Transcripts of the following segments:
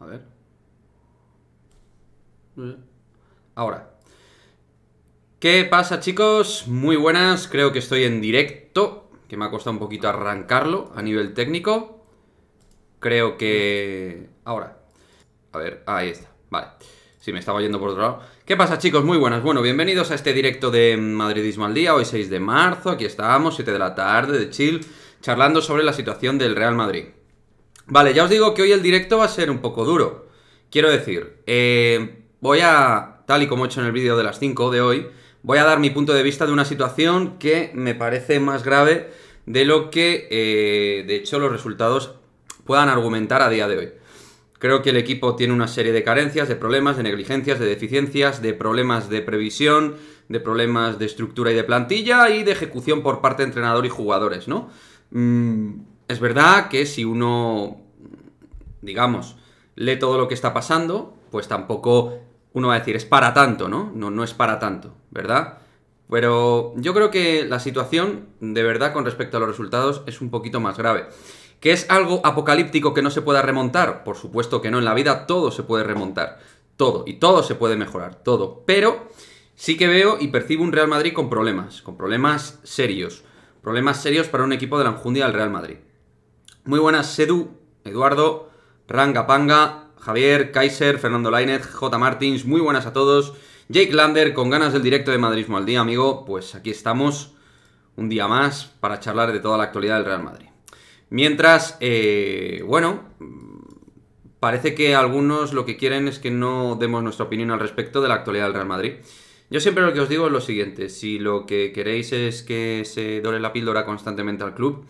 A ver. Ahora. ¿Qué pasa, chicos? Muy buenas. Creo que estoy en directo. Que me ha costado un poquito arrancarlo a nivel técnico. Creo que... Ahora. A ver, ah, ahí está. Vale. Sí, me estaba yendo por otro lado. ¿Qué pasa, chicos? Muy buenas. Bueno, bienvenidos a este directo de Madridismo al Día. Hoy 6 de marzo. Aquí estamos, 7 de la tarde, de chill, charlando sobre la situación del Real Madrid. Vale, ya os digo que hoy el directo va a ser un poco duro. Quiero decir, eh, voy a, tal y como he hecho en el vídeo de las 5 de hoy, voy a dar mi punto de vista de una situación que me parece más grave de lo que, eh, de hecho, los resultados puedan argumentar a día de hoy. Creo que el equipo tiene una serie de carencias, de problemas, de negligencias, de deficiencias, de problemas de previsión, de problemas de estructura y de plantilla y de ejecución por parte de entrenador y jugadores, ¿no? Mm, es verdad que si uno, digamos, lee todo lo que está pasando, pues tampoco uno va a decir es para tanto, ¿no? No, no es para tanto, ¿verdad? Pero yo creo que la situación, de verdad, con respecto a los resultados, es un poquito más grave. ¿Que es algo apocalíptico que no se pueda remontar? Por supuesto que no, en la vida todo se puede remontar, todo, y todo se puede mejorar, todo. Pero sí que veo y percibo un Real Madrid con problemas, con problemas serios, problemas serios para un equipo de la enjundia del Real Madrid. Muy buenas, Sedu, Eduardo, Ranga Panga, Javier, Kaiser, Fernando Lainez, J. Martins, muy buenas a todos. Jake Lander, con ganas del directo de Madrid al día, amigo, pues aquí estamos un día más para charlar de toda la actualidad del Real Madrid. Mientras, eh, bueno, parece que algunos lo que quieren es que no demos nuestra opinión al respecto de la actualidad del Real Madrid. Yo siempre lo que os digo es lo siguiente, si lo que queréis es que se dore la píldora constantemente al club,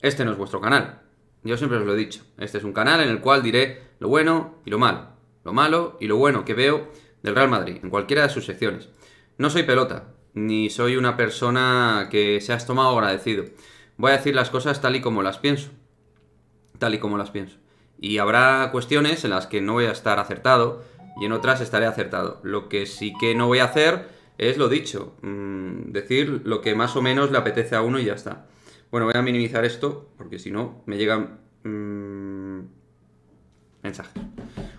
este no es vuestro canal. Yo siempre os lo he dicho, este es un canal en el cual diré lo bueno y lo malo, lo malo y lo bueno que veo del Real Madrid, en cualquiera de sus secciones. No soy pelota, ni soy una persona que se ha tomado agradecido. Voy a decir las cosas tal y como las pienso. Tal y como las pienso. Y habrá cuestiones en las que no voy a estar acertado y en otras estaré acertado. Lo que sí que no voy a hacer es lo dicho, mm, decir lo que más o menos le apetece a uno y ya está. Bueno, voy a minimizar esto porque si no me llegan mm, mensajes.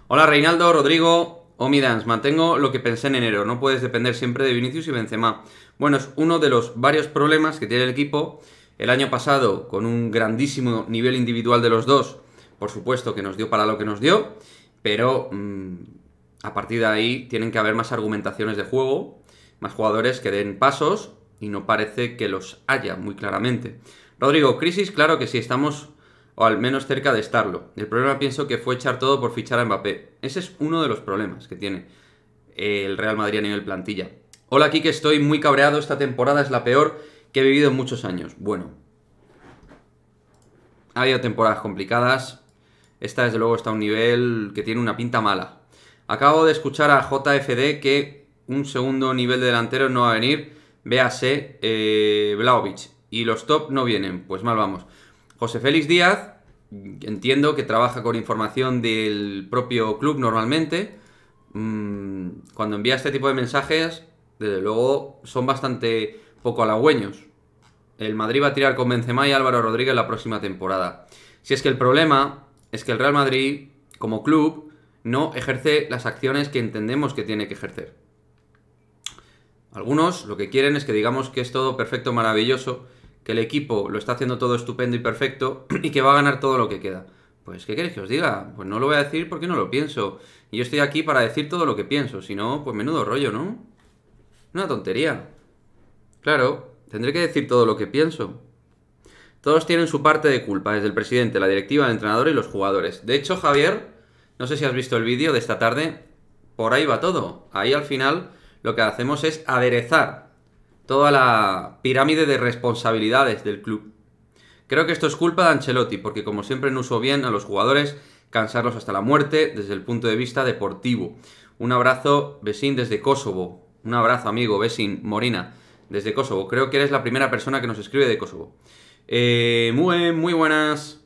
Hola Reinaldo, Rodrigo, Omidans, mantengo lo que pensé en enero, no puedes depender siempre de Vinicius y Benzema. Bueno, es uno de los varios problemas que tiene el equipo. El año pasado, con un grandísimo nivel individual de los dos, por supuesto que nos dio para lo que nos dio, pero mm, a partir de ahí tienen que haber más argumentaciones de juego, más jugadores que den pasos y no parece que los haya muy claramente. Rodrigo, crisis, claro que sí, estamos o al menos cerca de estarlo. El problema pienso que fue echar todo por fichar a Mbappé. Ese es uno de los problemas que tiene el Real Madrid a nivel plantilla. Hola, aquí que estoy muy cabreado, esta temporada es la peor que he vivido en muchos años. Bueno, ha habido temporadas complicadas. Esta, desde luego, está a un nivel que tiene una pinta mala. Acabo de escuchar a JFD que un segundo nivel de delantero no va a venir. Véase eh, y los top no vienen. Pues mal vamos. José Félix Díaz, entiendo que trabaja con información del propio club normalmente. Mm, cuando envía este tipo de mensajes, desde luego son bastante poco halagüeños. El Madrid va a tirar con Benzema y Álvaro Rodríguez la próxima temporada. Si es que el problema es que el Real Madrid, como club, no ejerce las acciones que entendemos que tiene que ejercer. Algunos lo que quieren es que digamos que es todo perfecto, maravilloso, que el equipo lo está haciendo todo estupendo y perfecto y que va a ganar todo lo que queda. Pues, ¿qué queréis que os diga? Pues no lo voy a decir porque no lo pienso. Y yo estoy aquí para decir todo lo que pienso, si no, pues menudo rollo, ¿no? Una tontería. Claro, tendré que decir todo lo que pienso. Todos tienen su parte de culpa, desde el presidente, la directiva, el entrenador y los jugadores. De hecho, Javier, no sé si has visto el vídeo de esta tarde, por ahí va todo. Ahí al final lo que hacemos es aderezar toda la pirámide de responsabilidades del club. Creo que esto es culpa de Ancelotti, porque como siempre no usó bien a los jugadores, cansarlos hasta la muerte desde el punto de vista deportivo. Un abrazo, Besin desde Kosovo. Un abrazo, amigo, Besin Morina, desde Kosovo. Creo que eres la primera persona que nos escribe de Kosovo. Eh, muy, muy buenas.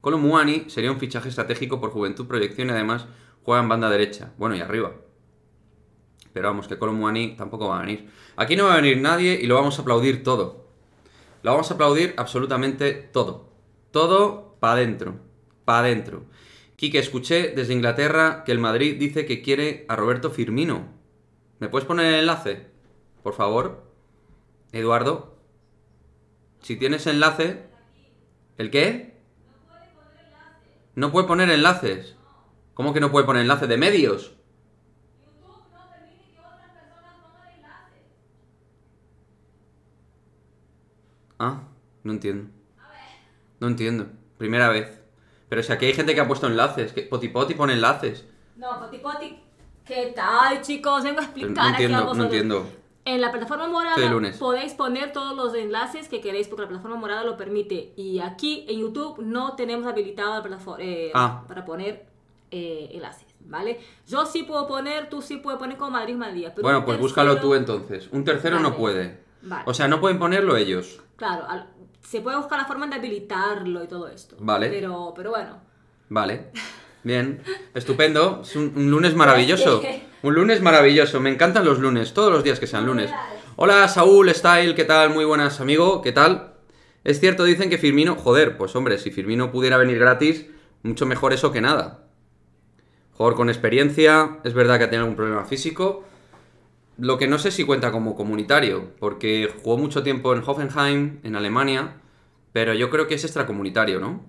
Colomuani sería un fichaje estratégico por juventud, proyección y además juega en banda derecha. Bueno, y arriba. Pero vamos, que Colomwani tampoco va a venir. Aquí no va a venir nadie y lo vamos a aplaudir todo. Lo vamos a aplaudir absolutamente todo. Todo para adentro. Para adentro. Quique, escuché desde Inglaterra que el Madrid dice que quiere a Roberto Firmino. ¿Me puedes poner el enlace? Por favor. Eduardo. Si tienes enlace. ¿El qué? No puede poner enlaces. ¿Cómo que no puede poner enlace ¿De medios? Ah, no entiendo. No entiendo. Primera vez. Pero si aquí hay gente que ha puesto enlaces. Que Potipoti pone enlaces. No, Potipoti. ¿Qué tal, chicos? Vengo a explicar no entiendo, aquí a No En la plataforma morada podéis poner todos los enlaces que queréis porque la plataforma morada lo permite. Y aquí en YouTube no tenemos habilitado la plataforma, eh, ah. para poner eh, enlaces, ¿vale? Yo sí puedo poner, tú sí puedes poner como Madrid Madrid. bueno, pues búscalo tú entonces. Un tercero no puede. O sea, no pueden ponerlo ellos. Claro, se puede buscar la forma de habilitarlo y todo esto. Vale. Pero, pero bueno. Vale. Bien, estupendo. Es un, lunes maravilloso. Un lunes maravilloso. Me encantan los lunes, todos los días que sean lunes. Hola, Saúl, Style, ¿qué tal? Muy buenas, amigo. ¿Qué tal? Es cierto, dicen que Firmino... Joder, pues hombre, si Firmino pudiera venir gratis, mucho mejor eso que nada. Jugador con experiencia, es verdad que ha tenido algún problema físico, lo que no sé si cuenta como comunitario, porque jugó mucho tiempo en Hoffenheim, en Alemania, pero yo creo que es extracomunitario, ¿no?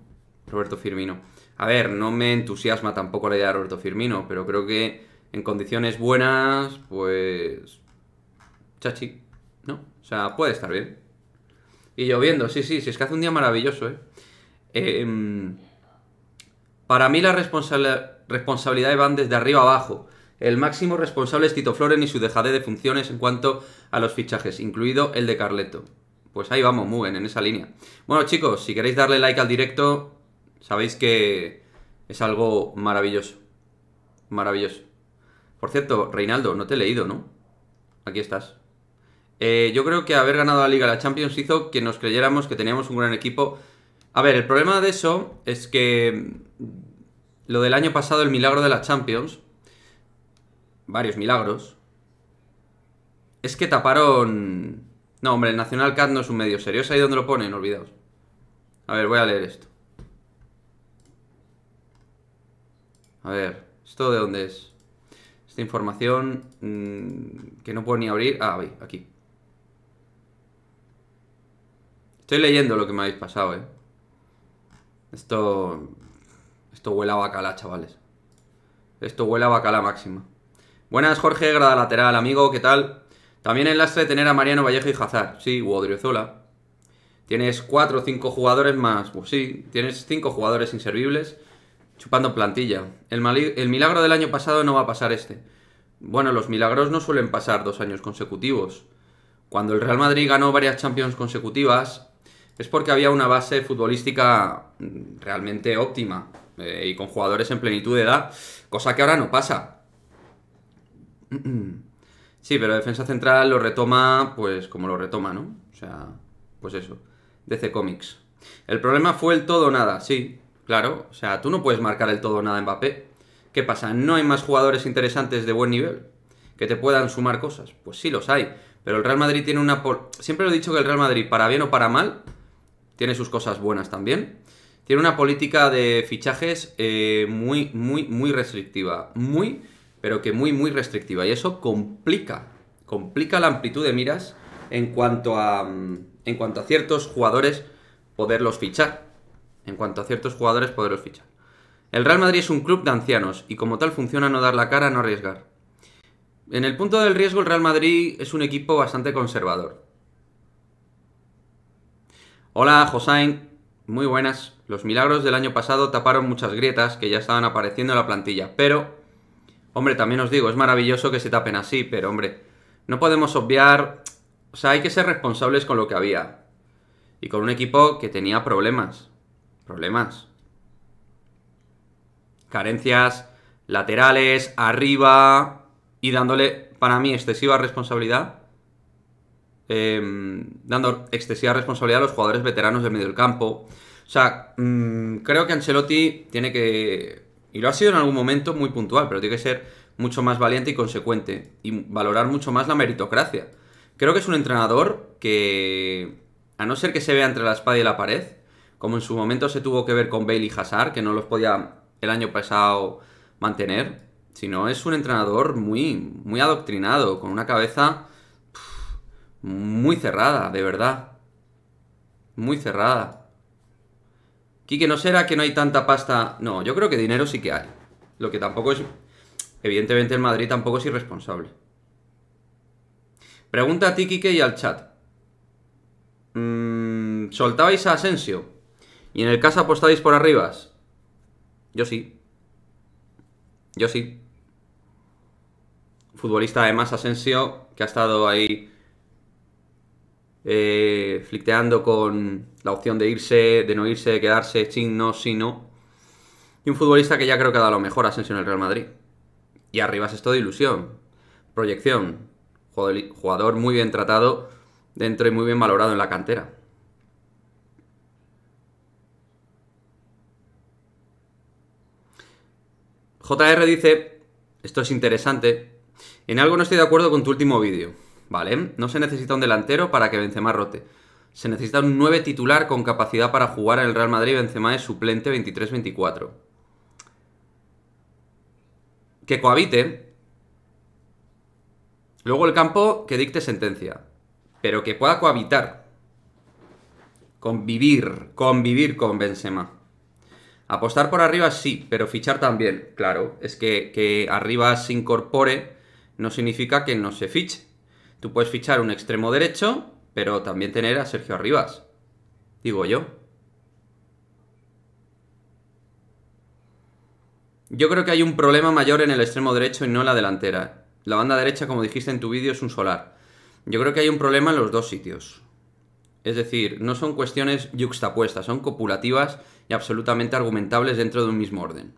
Roberto Firmino. A ver, no me entusiasma tampoco la idea de Roberto Firmino, pero creo que en condiciones buenas, pues. Chachi, ¿no? O sea, puede estar bien. Y lloviendo, sí, sí, sí, es que hace un día maravilloso, ¿eh? Em, para mí las responsabilidades van desde arriba abajo. El máximo responsable es Tito Floren y su dejade de funciones en cuanto a los fichajes, incluido el de Carleto. Pues ahí vamos, Mugen, en esa línea. Bueno, chicos, si queréis darle like al directo, sabéis que es algo maravilloso. Maravilloso. Por cierto, Reinaldo, no te he leído, ¿no? Aquí estás. Eh, yo creo que haber ganado la Liga la Champions hizo que nos creyéramos que teníamos un gran equipo. A ver, el problema de eso es que lo del año pasado, el milagro de la Champions, varios milagros, es que taparon... No, hombre, el Nacional Cat no es un medio serio. Es ahí donde lo ponen, olvidaos. A ver, voy a leer esto. A ver, ¿esto de dónde es? Esta información mm, que no puedo ni abrir. Ah, aquí. Estoy leyendo lo que me habéis pasado, ¿eh? Esto... Esto huele a bacala, chavales. Esto huele a bacala máxima. Buenas, Jorge, grada lateral, amigo, ¿qué tal? También el lastre tener a Mariano Vallejo y Jazar, sí, u Odriozola. Tienes cuatro o cinco jugadores más, pues sí, tienes cinco jugadores inservibles chupando plantilla. El, milagro del año pasado no va a pasar este. Bueno, los milagros no suelen pasar dos años consecutivos. Cuando el Real Madrid ganó varias Champions consecutivas es porque había una base futbolística mm, realmente óptima eh, y con jugadores en plenitud de edad, cosa que ahora no pasa. Sí, pero defensa central lo retoma, pues como lo retoma, ¿no? O sea, pues eso. DC Comics. El problema fue el todo nada, sí, claro. O sea, tú no puedes marcar el todo nada en Mbappé. ¿Qué pasa? ¿No hay más jugadores interesantes de buen nivel que te puedan sumar cosas? Pues sí, los hay. Pero el Real Madrid tiene una... Siempre lo he dicho que el Real Madrid, para bien o para mal, tiene sus cosas buenas también. Tiene una política de fichajes eh, muy, muy, muy restrictiva. Muy pero que muy, muy restrictiva. Y eso complica, complica la amplitud de miras en cuanto a, mm, en cuanto a ciertos jugadores poderlos fichar. En cuanto a ciertos jugadores poderlos fichar. El Real Madrid es un club de ancianos y como tal funciona no dar la cara, no arriesgar. En el punto del riesgo el Real Madrid es un equipo bastante conservador. Hola Josain, muy buenas. Los milagros del año pasado taparon muchas grietas que ya estaban apareciendo en la plantilla, pero Hombre, también os digo, es maravilloso que se tapen así, pero hombre, no podemos obviar... O sea, hay que ser responsables con lo que había. Y con un equipo que tenía problemas. Problemas. Carencias laterales, arriba, y dándole, para mí, excesiva responsabilidad. Em, dando excesiva responsabilidad a los jugadores veteranos del medio del campo. O sea, mm, creo que Ancelotti tiene que y lo ha sido en algún momento muy puntual, pero tiene que ser mucho más valiente y consecuente y valorar mucho más la meritocracia. Creo que es un entrenador que, a no ser que se vea entre la espada y la pared, como en su momento se tuvo que ver con Bailey Hazard, que no los podía el año pasado mantener, sino es un entrenador muy, muy adoctrinado, con una cabeza muy cerrada, de verdad. Muy cerrada. Quique, ¿no será que no hay tanta pasta? No, yo creo que dinero sí que hay. Lo que tampoco es... Evidentemente el Madrid tampoco es irresponsable. Pregunta a ti, Quique, y al chat. Mm, ¿Soltabais a Asensio? ¿Y en el caso apostabais por arribas? Yo sí. Yo sí. Futbolista además Asensio, que ha estado ahí eh, flicteando con, la opción de irse, de no irse, de quedarse, chino no, si, no. Y un futbolista que ya creo que ha dado lo mejor a Asensio en el Real Madrid. Y arriba es esto de ilusión, proyección, jugador muy bien tratado dentro y muy bien valorado en la cantera. JR dice, esto es interesante, en algo no estoy de acuerdo con tu último vídeo, ¿vale? No se necesita un delantero para que Benzema rote se necesita un 9 titular con capacidad para jugar en el Real Madrid. Benzema es suplente 23-24. Que cohabite. Luego el campo que dicte sentencia. Pero que pueda cohabitar. Convivir. Convivir con Benzema. Apostar por arriba sí, pero fichar también. Claro, es que, que arriba se incorpore no significa que no se fiche. Tú puedes fichar un extremo derecho pero también tener a Sergio Arribas, digo yo. Yo creo que hay un problema mayor en el extremo derecho y no en la delantera. La banda derecha, como dijiste en tu vídeo, es un solar. Yo creo que hay un problema en los dos sitios. Es decir, no son cuestiones yuxtapuestas, son copulativas y absolutamente argumentables dentro de un mismo orden.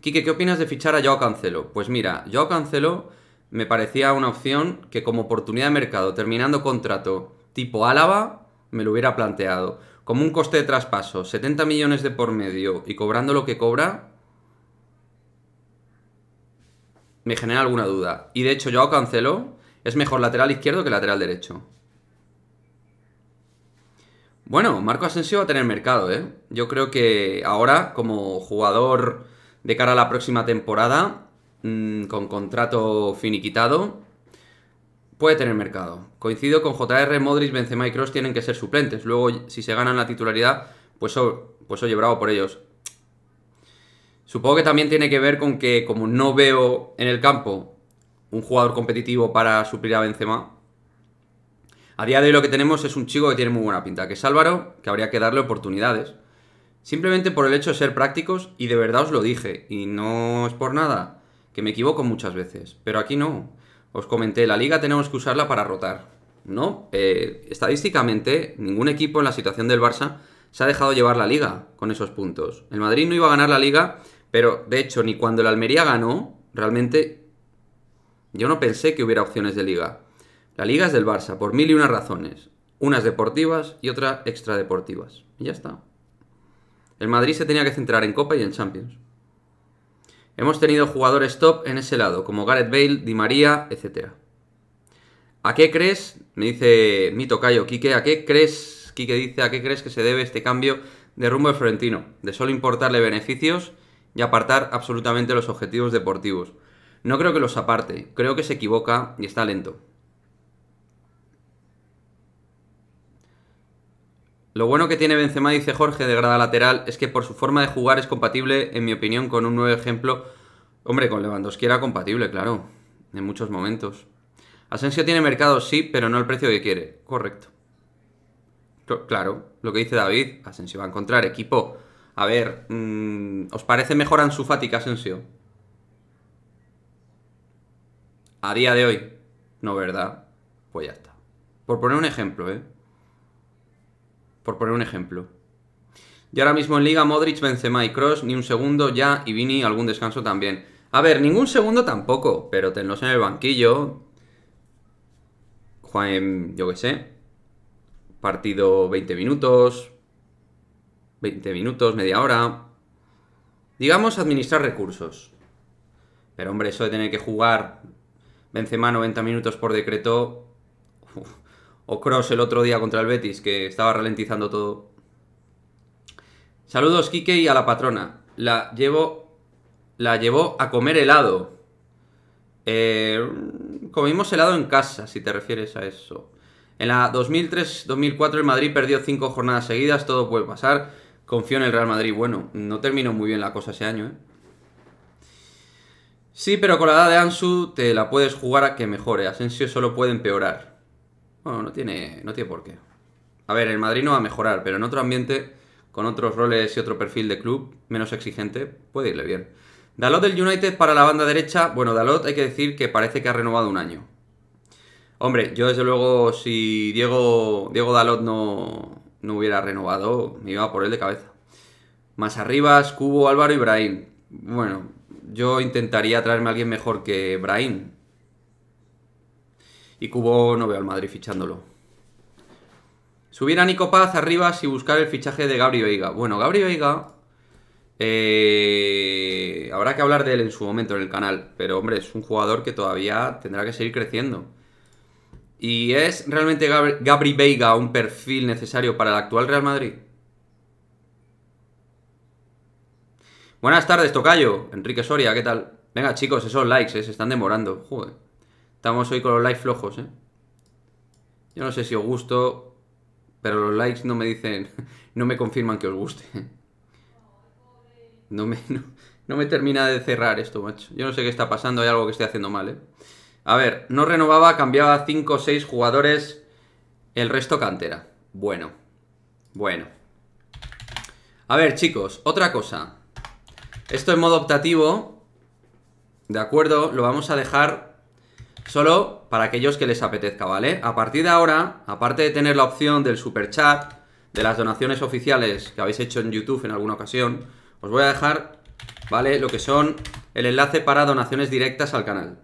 Quique, ¿qué opinas de fichar a Joao Cancelo? Pues mira, Joao Cancelo me parecía una opción que como oportunidad de mercado, terminando contrato tipo Álava, me lo hubiera planteado. Como un coste de traspaso, 70 millones de por medio y cobrando lo que cobra, me genera alguna duda. Y de hecho, yo Cancelo es mejor lateral izquierdo que lateral derecho. Bueno, Marco Asensio va a tener mercado, ¿eh? Yo creo que ahora, como jugador de cara a la próxima temporada, mm, con contrato finiquitado, Puede tener mercado. Coincido con JR, Modric, Benzema y Cross tienen que ser suplentes. Luego, si se ganan la titularidad, pues, oh, pues oye, bravo por ellos. Supongo que también tiene que ver con que, como no veo en el campo un jugador competitivo para suplir a Benzema, a día de hoy lo que tenemos es un chico que tiene muy buena pinta, que es Álvaro, que habría que darle oportunidades. Simplemente por el hecho de ser prácticos, y de verdad os lo dije, y no es por nada, que me equivoco muchas veces, pero aquí no os comenté, la liga tenemos que usarla para rotar, ¿no? Eh, estadísticamente, ningún equipo en la situación del Barça se ha dejado llevar la liga con esos puntos. El Madrid no iba a ganar la liga, pero de hecho, ni cuando el Almería ganó, realmente yo no pensé que hubiera opciones de liga. La liga es del Barça, por mil y unas razones. Unas deportivas y otras extradeportivas. Y ya está. El Madrid se tenía que centrar en Copa y en Champions. Hemos tenido jugadores top en ese lado, como Gareth Bale, Di María, etc. ¿A qué crees? Me dice mi tocayo Quique, ¿a qué crees? dice, ¿a qué crees que se debe este cambio de rumbo de Florentino? De solo importarle beneficios y apartar absolutamente los objetivos deportivos. No creo que los aparte, creo que se equivoca y está lento. Lo bueno que tiene Benzema, dice Jorge, de grada lateral, es que por su forma de jugar es compatible, en mi opinión, con un nuevo ejemplo. Hombre, con Lewandowski era compatible, claro, en muchos momentos. Asensio tiene mercado, sí, pero no el precio que quiere. Correcto. Claro, lo que dice David, Asensio va a encontrar equipo. A ver, mm, ¿os parece mejor Ansu Fati Asensio? A día de hoy. No, ¿verdad? Pues ya está. Por poner un ejemplo, ¿eh? por poner un ejemplo. Y ahora mismo en Liga, Modric, Benzema y Cross, ni un segundo ya, y Vini algún descanso también. A ver, ningún segundo tampoco, pero tenlos en el banquillo. Juan, em, yo qué sé. Partido 20 minutos. 20 minutos, media hora. Digamos, administrar recursos. Pero hombre, eso de tener que jugar Benzema 90 minutos por decreto... O Cross el otro día contra el Betis, que estaba ralentizando todo. Saludos, Kike y a la patrona. La llevo. La llevó a comer helado. Eh, comimos helado en casa, si te refieres a eso. En la 2003-2004 el Madrid perdió cinco jornadas seguidas, todo puede pasar. Confío en el Real Madrid. Bueno, no terminó muy bien la cosa ese año, ¿eh? Sí, pero con la edad de Ansu te la puedes jugar a que mejore. Asensio solo puede empeorar no tiene, no tiene por qué. A ver, el Madrid no va a mejorar, pero en otro ambiente, con otros roles y otro perfil de club menos exigente, puede irle bien. Dalot del United para la banda derecha. Bueno, Dalot hay que decir que parece que ha renovado un año. Hombre, yo desde luego, si Diego, Diego Dalot no, no hubiera renovado, me iba por él de cabeza. Más arriba, Cubo, Álvaro y Brahim. Bueno, yo intentaría traerme a alguien mejor que Brahim. Y Cubo no veo al Madrid fichándolo. Subir a Nico Paz arriba si buscar el fichaje de Gabri Veiga. Bueno, Gabri Veiga... Eh, habrá que hablar de él en su momento en el canal. Pero hombre, es un jugador que todavía tendrá que seguir creciendo. ¿Y es realmente Gabri, Veiga un perfil necesario para el actual Real Madrid? Buenas tardes, Tocayo. Enrique Soria, ¿qué tal? Venga, chicos, esos likes, eh, se están demorando. Joder. Estamos hoy con los likes flojos, ¿eh? Yo no sé si os gusto, pero los likes no me dicen, no me confirman que os guste. No me, no, me termina de cerrar esto, macho. Yo no sé qué está pasando, hay algo que estoy haciendo mal, ¿eh? A ver, no renovaba, cambiaba 5 o 6 jugadores, el resto cantera. Bueno, bueno. A ver, chicos, otra cosa. Esto en modo optativo, ¿de acuerdo? Lo vamos a dejar Solo para aquellos que les apetezca, ¿vale? A partir de ahora, aparte de tener la opción del super chat, de las donaciones oficiales que habéis hecho en YouTube en alguna ocasión, os voy a dejar, ¿vale? Lo que son el enlace para donaciones directas al canal.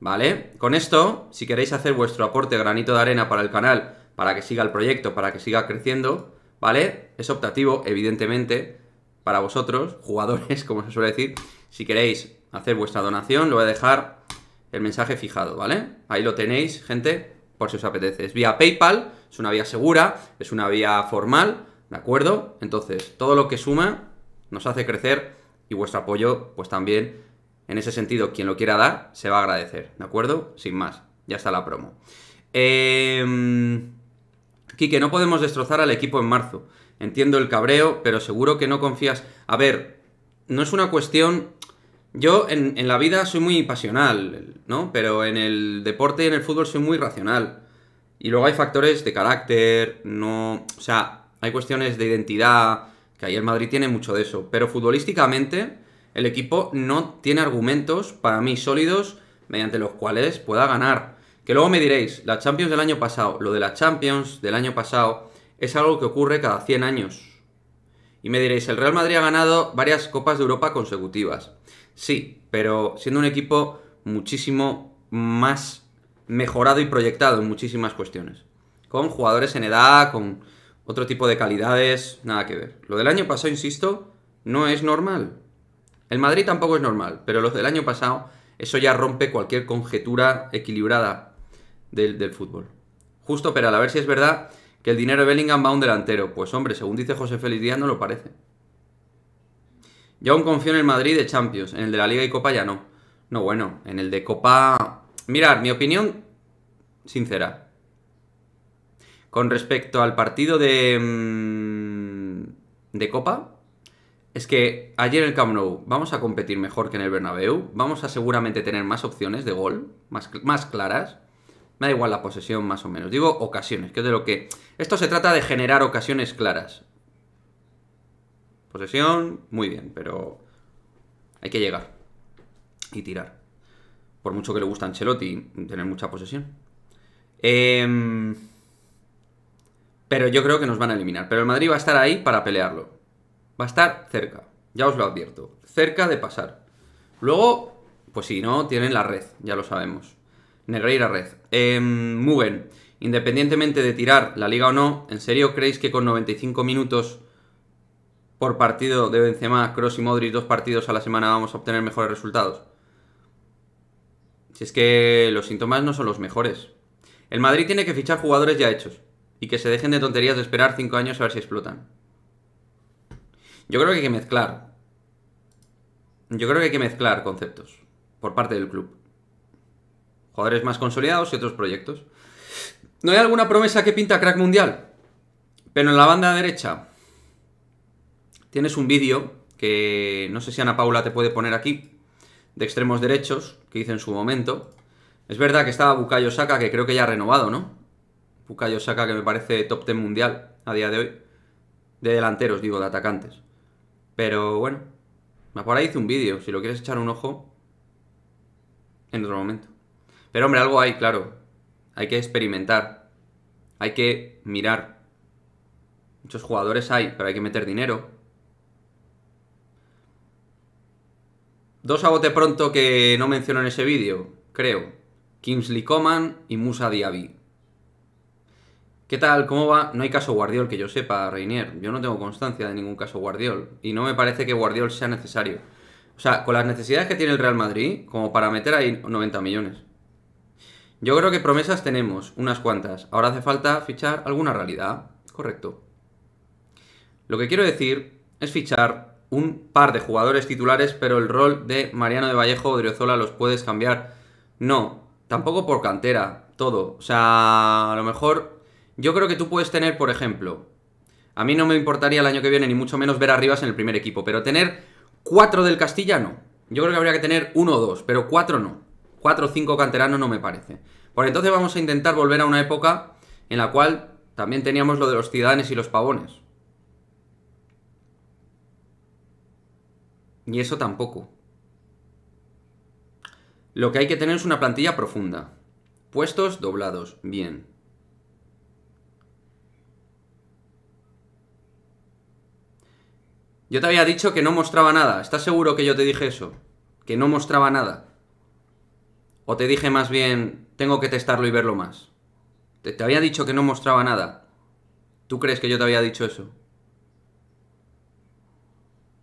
¿Vale? Con esto, si queréis hacer vuestro aporte granito de arena para el canal, para que siga el proyecto, para que siga creciendo, ¿vale? Es optativo, evidentemente, para vosotros, jugadores, como se suele decir. Si queréis hacer vuestra donación, lo voy a dejar el mensaje fijado, ¿vale? Ahí lo tenéis, gente, por si os apetece. Es vía PayPal, es una vía segura, es una vía formal, ¿de acuerdo? Entonces, todo lo que suma nos hace crecer y vuestro apoyo, pues también, en ese sentido, quien lo quiera dar, se va a agradecer, ¿de acuerdo? Sin más, ya está la promo. Eh... no podemos destrozar al equipo en marzo. Entiendo el cabreo, pero seguro que no confías. A ver, no es una cuestión yo en, la vida soy muy pasional, ¿no? Pero en el deporte y en el fútbol soy muy racional. Y luego hay factores de carácter, no. O sea, hay cuestiones de identidad, que ahí el Madrid tiene mucho de eso. Pero futbolísticamente, el equipo no tiene argumentos para mí sólidos mediante los cuales pueda ganar. Que luego me diréis, la Champions del año pasado, lo de la Champions del año pasado, es algo que ocurre cada 100 años. Y me diréis, el Real Madrid ha ganado varias Copas de Europa consecutivas sí, pero siendo un equipo muchísimo más mejorado y proyectado en muchísimas cuestiones. Con jugadores en edad, con otro tipo de calidades, nada que ver. Lo del año pasado, insisto, no es normal. El Madrid tampoco es normal, pero los del año pasado, eso ya rompe cualquier conjetura equilibrada del, del fútbol. Justo, pero a ver si es verdad que el dinero de Bellingham va a un delantero. Pues hombre, según dice José Félix Díaz, no lo parece. Yo aún confío en el Madrid de Champions, en el de la Liga y Copa ya no. No, bueno, en el de Copa... Mirad, mi opinión sincera. Con respecto al partido de... Mm, de Copa, es que ayer en el Camp Nou vamos a competir mejor que en el Bernabéu, vamos a seguramente tener más opciones de gol, más, más claras. Me da igual la posesión más o menos. Digo ocasiones, que es de lo que... Esto se trata de generar ocasiones claras. Posesión, muy bien, pero hay que llegar y tirar. Por mucho que le guste a Ancelotti tener mucha posesión. Em, pero yo creo que nos van a eliminar. Pero el Madrid va a estar ahí para pelearlo. Va a estar cerca. Ya os lo advierto. Cerca de pasar. Luego, pues si no, tienen la red. Ya lo sabemos. Negreira red. Eh, Mugen. Independientemente de tirar la liga o no, ¿en serio creéis que con 95 minutos por partido de Benzema, Cross y Modric, dos partidos a la semana vamos a obtener mejores resultados. Si es que los síntomas no son los mejores. El Madrid tiene que fichar jugadores ya hechos y que se dejen de tonterías de esperar cinco años a ver si explotan. Yo creo que hay que mezclar. Yo creo que hay que mezclar conceptos por parte del club. Jugadores más consolidados y otros proyectos. ¿No hay alguna promesa que pinta crack mundial? Pero en la banda derecha, tienes un vídeo que no sé si Ana Paula te puede poner aquí, de extremos derechos, que hice en su momento. Es verdad que estaba Bukayo Saka, que creo que ya ha renovado, ¿no? Bukayo Saka, que me parece top 10 mundial a día de hoy. De delanteros, digo, de atacantes. Pero bueno, por ahí hice un vídeo, si lo quieres echar un ojo, en otro momento. Pero hombre, algo hay, claro. Hay que experimentar. Hay que mirar. Muchos jugadores hay, pero hay que meter dinero. Dos a bote pronto que no menciono en ese vídeo, creo. Kingsley Coman y Musa Diaby. ¿Qué tal? ¿Cómo va? No hay caso Guardiol que yo sepa, Reinier. Yo no tengo constancia de ningún caso Guardiol. Y no me parece que Guardiol sea necesario. O sea, con las necesidades que tiene el Real Madrid, como para meter ahí 90 millones. Yo creo que promesas tenemos, unas cuantas. Ahora hace falta fichar alguna realidad. Correcto. Lo que quiero decir es fichar un par de jugadores titulares, pero el rol de Mariano de Vallejo o Driozola los puedes cambiar. No, tampoco por cantera, todo. O sea, a lo mejor yo creo que tú puedes tener, por ejemplo, a mí no me importaría el año que viene ni mucho menos ver arribas en el primer equipo, pero tener cuatro del no. yo creo que habría que tener uno o dos, pero cuatro no. Cuatro o cinco canteranos no me parece. Por entonces vamos a intentar volver a una época en la cual también teníamos lo de los ciudadanos y los pavones. Y eso tampoco. Lo que hay que tener es una plantilla profunda. Puestos doblados, bien. Yo te había dicho que no mostraba nada. ¿Estás seguro que yo te dije eso? Que no mostraba nada. O te dije más bien, tengo que testarlo y verlo más. Te, había dicho que no mostraba nada. ¿Tú crees que yo te había dicho eso?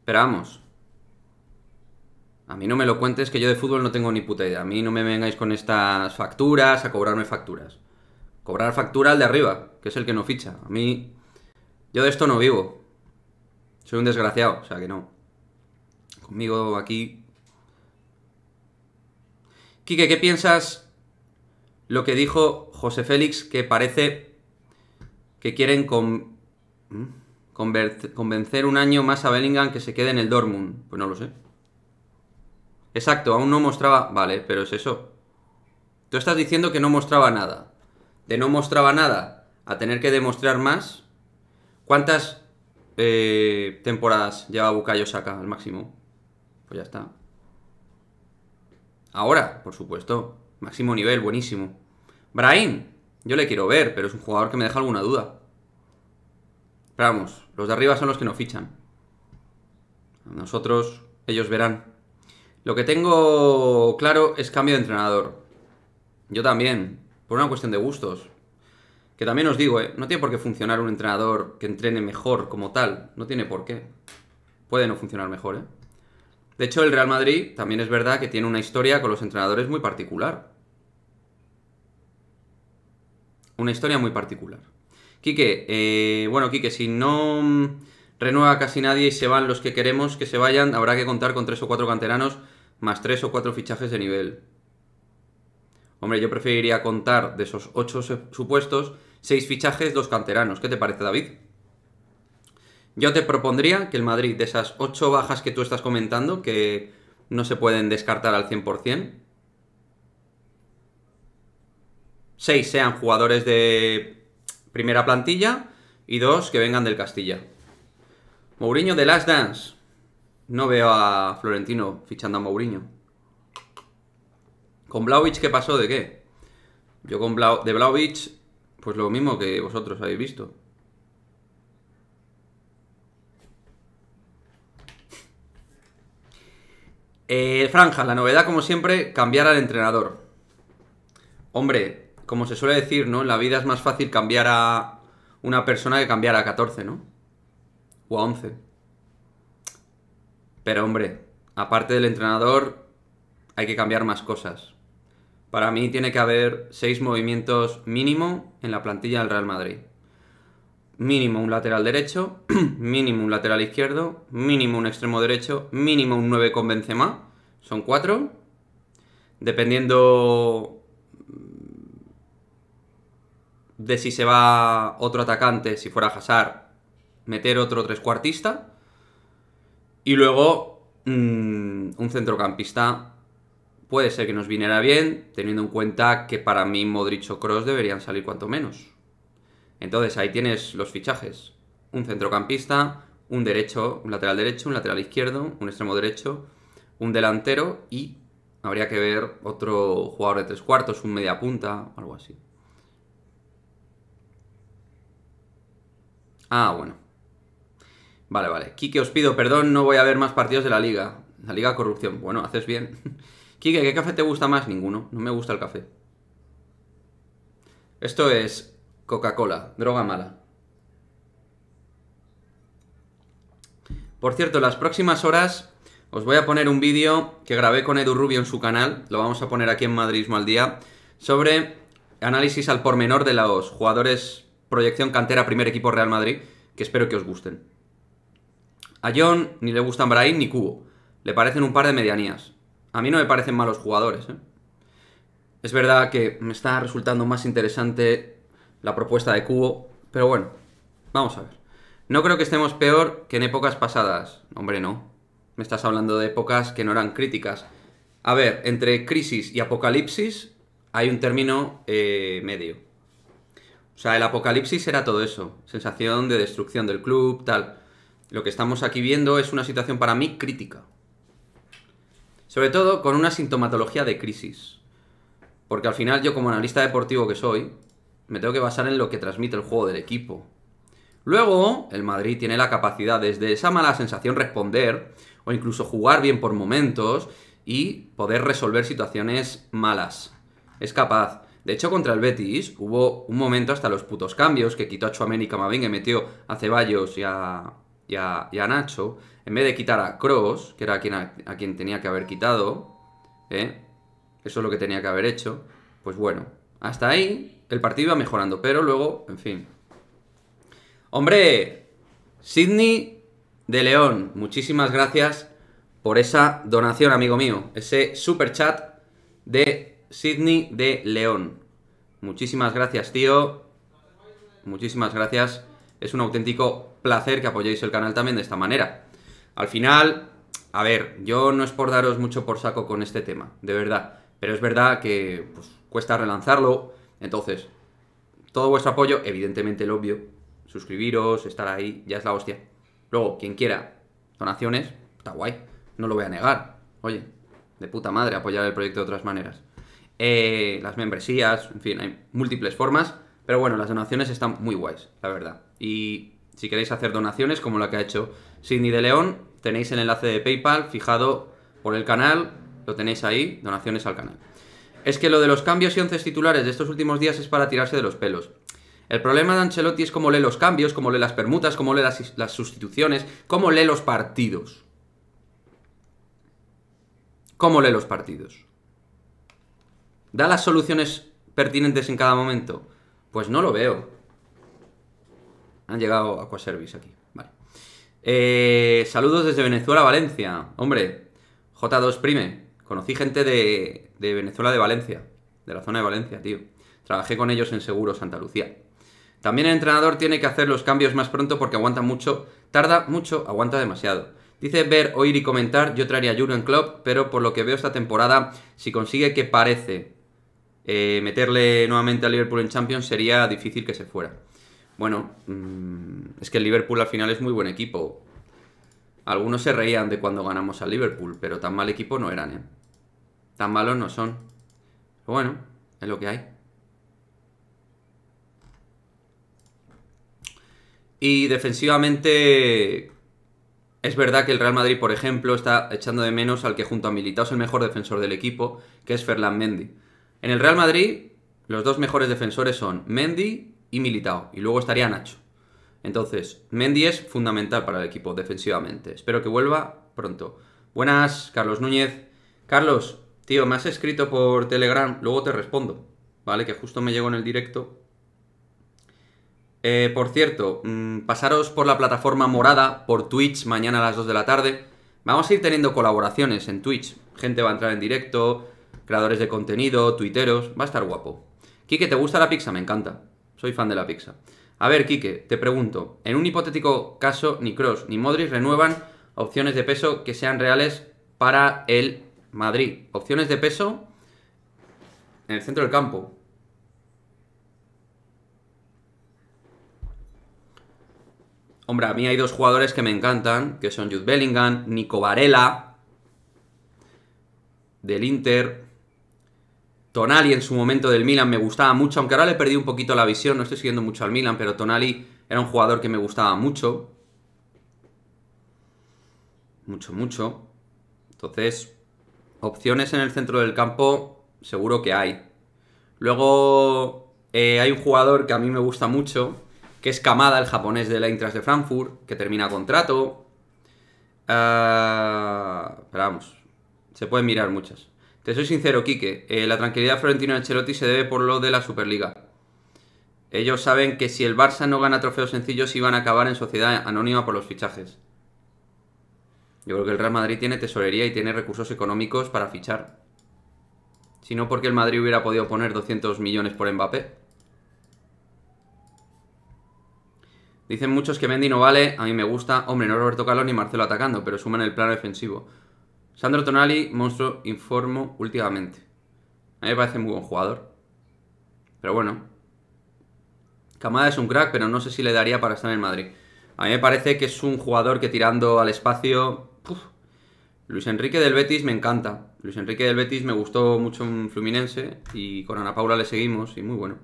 Pero vamos. A mí no me lo cuentes que yo de fútbol no tengo ni puta idea. A mí no me vengáis con estas facturas a cobrarme facturas. Cobrar factura al de arriba, que es el que no ficha. A mí. Yo de esto no vivo. Soy un desgraciado, o sea que no. Conmigo aquí. Quique, ¿qué piensas lo que dijo José Félix que parece que quieren con... convencer un año más a Bellingham que se quede en el Dortmund? Pues no lo sé. Exacto, aún no mostraba... Vale, pero es eso. Tú estás diciendo que no mostraba nada. De no mostraba nada a tener que demostrar más. ¿Cuántas eh, temporadas lleva Bucayos Saka al máximo? Pues ya está. Ahora, por supuesto. Máximo nivel, buenísimo. Brahim, yo le quiero ver, pero es un jugador que me deja alguna duda. Pero vamos, los de arriba son los que no fichan. Nosotros, ellos verán. Lo que tengo claro es cambio de entrenador. Yo también, por una cuestión de gustos. Que también os digo, ¿eh? no tiene por qué funcionar un entrenador que entrene mejor como tal. No tiene por qué. Puede no funcionar mejor, ¿eh? De hecho, el Real Madrid también es verdad que tiene una historia con los entrenadores muy particular. Una historia muy particular. Quique, eh, bueno, Quique, si no renueva casi nadie y se van los que queremos que se vayan, habrá que contar con tres o cuatro canteranos más tres o cuatro fichajes de nivel. Hombre, yo preferiría contar de esos ocho supuestos seis fichajes, dos canteranos. ¿Qué te parece, David? Yo te propondría que el Madrid, de esas ocho bajas que tú estás comentando, que no se pueden descartar al 100%, seis sean jugadores de primera plantilla y dos que vengan del Castilla. Mourinho de Last Dance. No veo a Florentino fichando a Mourinho. ¿Con Blaovic qué pasó? ¿De qué? Yo con Blau, de pues lo mismo que vosotros habéis visto. Eh, franja, la novedad como siempre, cambiar al entrenador. Hombre, como se suele decir, ¿no? En la vida es más fácil cambiar a una persona que cambiar a 14, ¿no? O a 11. Pero hombre, aparte del entrenador, hay que cambiar más cosas. Para mí tiene que haber seis movimientos mínimo en la plantilla del Real Madrid. Mínimo un lateral derecho, mínimo un lateral izquierdo, mínimo un extremo derecho, mínimo un 9 con Benzema. Son cuatro. Dependiendo mm, de si se va otro atacante, si fuera Hazard, meter otro tres y luego, mm, un centrocampista puede ser que nos viniera bien, teniendo en cuenta que para mí Modric o Cross deberían salir cuanto menos. Entonces ahí tienes los fichajes. Un centrocampista, un derecho, un lateral derecho, un lateral izquierdo, un extremo derecho, un delantero y habría que ver otro jugador de tres cuartos, un media punta, algo así. Ah, bueno. Vale, vale. Quique, os pido perdón, no voy a ver más partidos de la liga. La liga corrupción. Bueno, haces bien. Quique, ¿qué café te gusta más? Ninguno. No me gusta el café. Esto es Coca-Cola, droga mala. Por cierto, en las próximas horas os voy a poner un vídeo que grabé con Edu Rubio en su canal, lo vamos a poner aquí en Madridismo al día, sobre análisis al pormenor de los jugadores proyección cantera primer equipo Real Madrid, que espero que os gusten. A John ni le gustan Brahim ni Cubo. Le parecen un par de medianías. A mí no me parecen malos jugadores. ¿eh? Es verdad que me está resultando más interesante la propuesta de Cubo, pero bueno, vamos a ver. No creo que estemos peor que en épocas pasadas. Hombre, no. Me estás hablando de épocas que no eran críticas. A ver, entre crisis y apocalipsis hay un término eh, medio. O sea, el apocalipsis era todo eso. Sensación de destrucción del club, tal. Lo que estamos aquí viendo es una situación para mí crítica. Sobre todo con una sintomatología de crisis. Porque al final yo como analista deportivo que soy, me tengo que basar en lo que transmite el juego del equipo. Luego, el Madrid tiene la capacidad desde esa mala sensación responder o incluso jugar bien por momentos y poder resolver situaciones malas. Es capaz. De hecho, contra el Betis hubo un momento hasta los putos cambios que quitó a Chuamén y Camavinga y metió a Ceballos y a y a, Nacho, en vez de quitar a Cross que era a quien, a, quien tenía que haber quitado, ¿eh? eso es lo que tenía que haber hecho, pues bueno, hasta ahí el partido iba mejorando, pero luego, en fin. Hombre, Sidney de León, muchísimas gracias por esa donación, amigo mío, ese super chat de Sidney de León. Muchísimas gracias, tío. Muchísimas gracias es un auténtico placer que apoyéis el canal también de esta manera. Al final, a ver, yo no es por daros mucho por saco con este tema, de verdad, pero es verdad que pues, cuesta relanzarlo, entonces, todo vuestro apoyo, evidentemente el obvio, suscribiros, estar ahí, ya es la hostia. Luego, quien quiera donaciones, está guay, no lo voy a negar, oye, de puta madre apoyar el proyecto de otras maneras. Eh, las membresías, en fin, hay múltiples formas, pero bueno, las donaciones están muy guays, la verdad. Y si queréis hacer donaciones, como la que ha hecho Sidney de León, tenéis el enlace de PayPal fijado por el canal, lo tenéis ahí, donaciones al canal. Es que lo de los cambios y once titulares de estos últimos días es para tirarse de los pelos. El problema de Ancelotti es cómo lee los cambios, cómo lee las permutas, cómo lee las, las sustituciones, cómo lee los partidos. ¿Cómo lee los partidos? ¿Da las soluciones pertinentes en cada momento? Pues no lo veo. Han llegado Aquaservice aquí. Vale. Eh, saludos desde Venezuela, Valencia. Hombre, J2 Prime. Conocí gente de, Venezuela de Valencia. De la zona de Valencia, tío. Trabajé con ellos en Seguro Santa Lucía. También el entrenador tiene que hacer los cambios más pronto porque aguanta mucho. Tarda mucho, aguanta demasiado. Dice ver, oír y comentar, yo traería a Jurgen Klopp, pero por lo que veo esta temporada, si consigue que parece eh, meterle nuevamente a Liverpool en Champions, sería difícil que se fuera. Bueno, mm, es que el Liverpool al final es muy buen equipo. Algunos se reían de cuando ganamos al Liverpool, pero tan mal equipo no eran, ¿eh? Tan malos no son. Pero bueno, es lo que hay. Y defensivamente, es verdad que el Real Madrid, por ejemplo, está echando de menos al que junto a Militao es el mejor defensor del equipo, que es Ferland Mendy. En el Real Madrid, los dos mejores defensores son Mendy y Militao. Y luego estaría Nacho. Entonces, Mendy es fundamental para el equipo defensivamente. Espero que vuelva pronto. Buenas, Carlos Núñez. Carlos, tío, me has escrito por Telegram, luego te respondo. ¿Vale? Que justo me llegó en el directo. Eh, por cierto, mm, pasaros por la plataforma morada, por Twitch, mañana a las 2 de la tarde. Vamos a ir teniendo colaboraciones en Twitch. Gente va a entrar en directo, creadores de contenido, tuiteros. Va a estar guapo. Quique, ¿te gusta la pizza? Me encanta. Soy fan de la pizza. A ver, Quique, te pregunto, en un hipotético caso, ni Cross ni Modric renuevan opciones de peso que sean reales para el Madrid. Opciones de peso en el centro del campo. Hombre, a mí hay dos jugadores que me encantan, que son Jude Bellingham, Nico Varela, del Inter, Tonali en su momento del Milan me gustaba mucho, aunque ahora le perdí un poquito la visión, no estoy siguiendo mucho al Milan, pero Tonali era un jugador que me gustaba mucho. Mucho, mucho. Entonces, opciones en el centro del campo seguro que hay. Luego eh, hay un jugador que a mí me gusta mucho, que es Kamada, el japonés de la Intras de Frankfurt, que termina contrato. Ah, pero vamos, se pueden mirar muchas. Te soy sincero, Quique, eh, la tranquilidad de Florentino Ancelotti se debe por lo de la Superliga. Ellos saben que si el Barça no gana trofeos sencillos iban a acabar en sociedad anónima por los fichajes. Yo creo que el Real Madrid tiene tesorería y tiene recursos económicos para fichar. Si no, porque el Madrid hubiera podido poner 200 millones por Mbappé. Dicen muchos que Mendy no vale, a mí me gusta. Hombre, no Roberto Calón ni Marcelo atacando, pero suman el plano defensivo. Sandro Tonali, monstruo informo últimamente. A mí me parece muy buen jugador. Pero bueno. Camada es un crack, pero no sé si le daría para estar en Madrid. A mí me parece que es un jugador que tirando al espacio... Luis Enrique del Betis me encanta. Luis Enrique del Betis me gustó mucho en Fluminense y con Ana Paula le seguimos y muy bueno.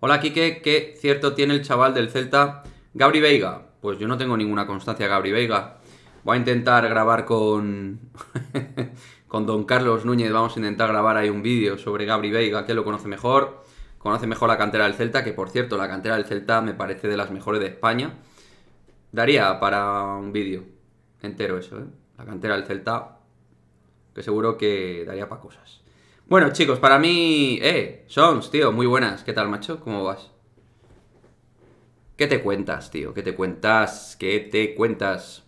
Hola Quique, ¿qué cierto tiene el chaval del Celta? Gabri Veiga. Pues yo no tengo ninguna constancia Gabri Veiga. Voy a intentar grabar con, con don Carlos Núñez, vamos a intentar grabar ahí un vídeo sobre Gabri Veiga, que lo conoce mejor, conoce mejor la cantera del Celta, que por cierto, la cantera del Celta me parece de las mejores de España. Daría para un vídeo entero eso, ¿eh? La cantera del Celta, que seguro que daría para cosas. Bueno, chicos, para mí... Eh, Sons, tío, muy buenas. ¿Qué tal, macho? ¿Cómo vas? ¿Qué te cuentas, tío? ¿Qué te cuentas? ¿Qué te cuentas?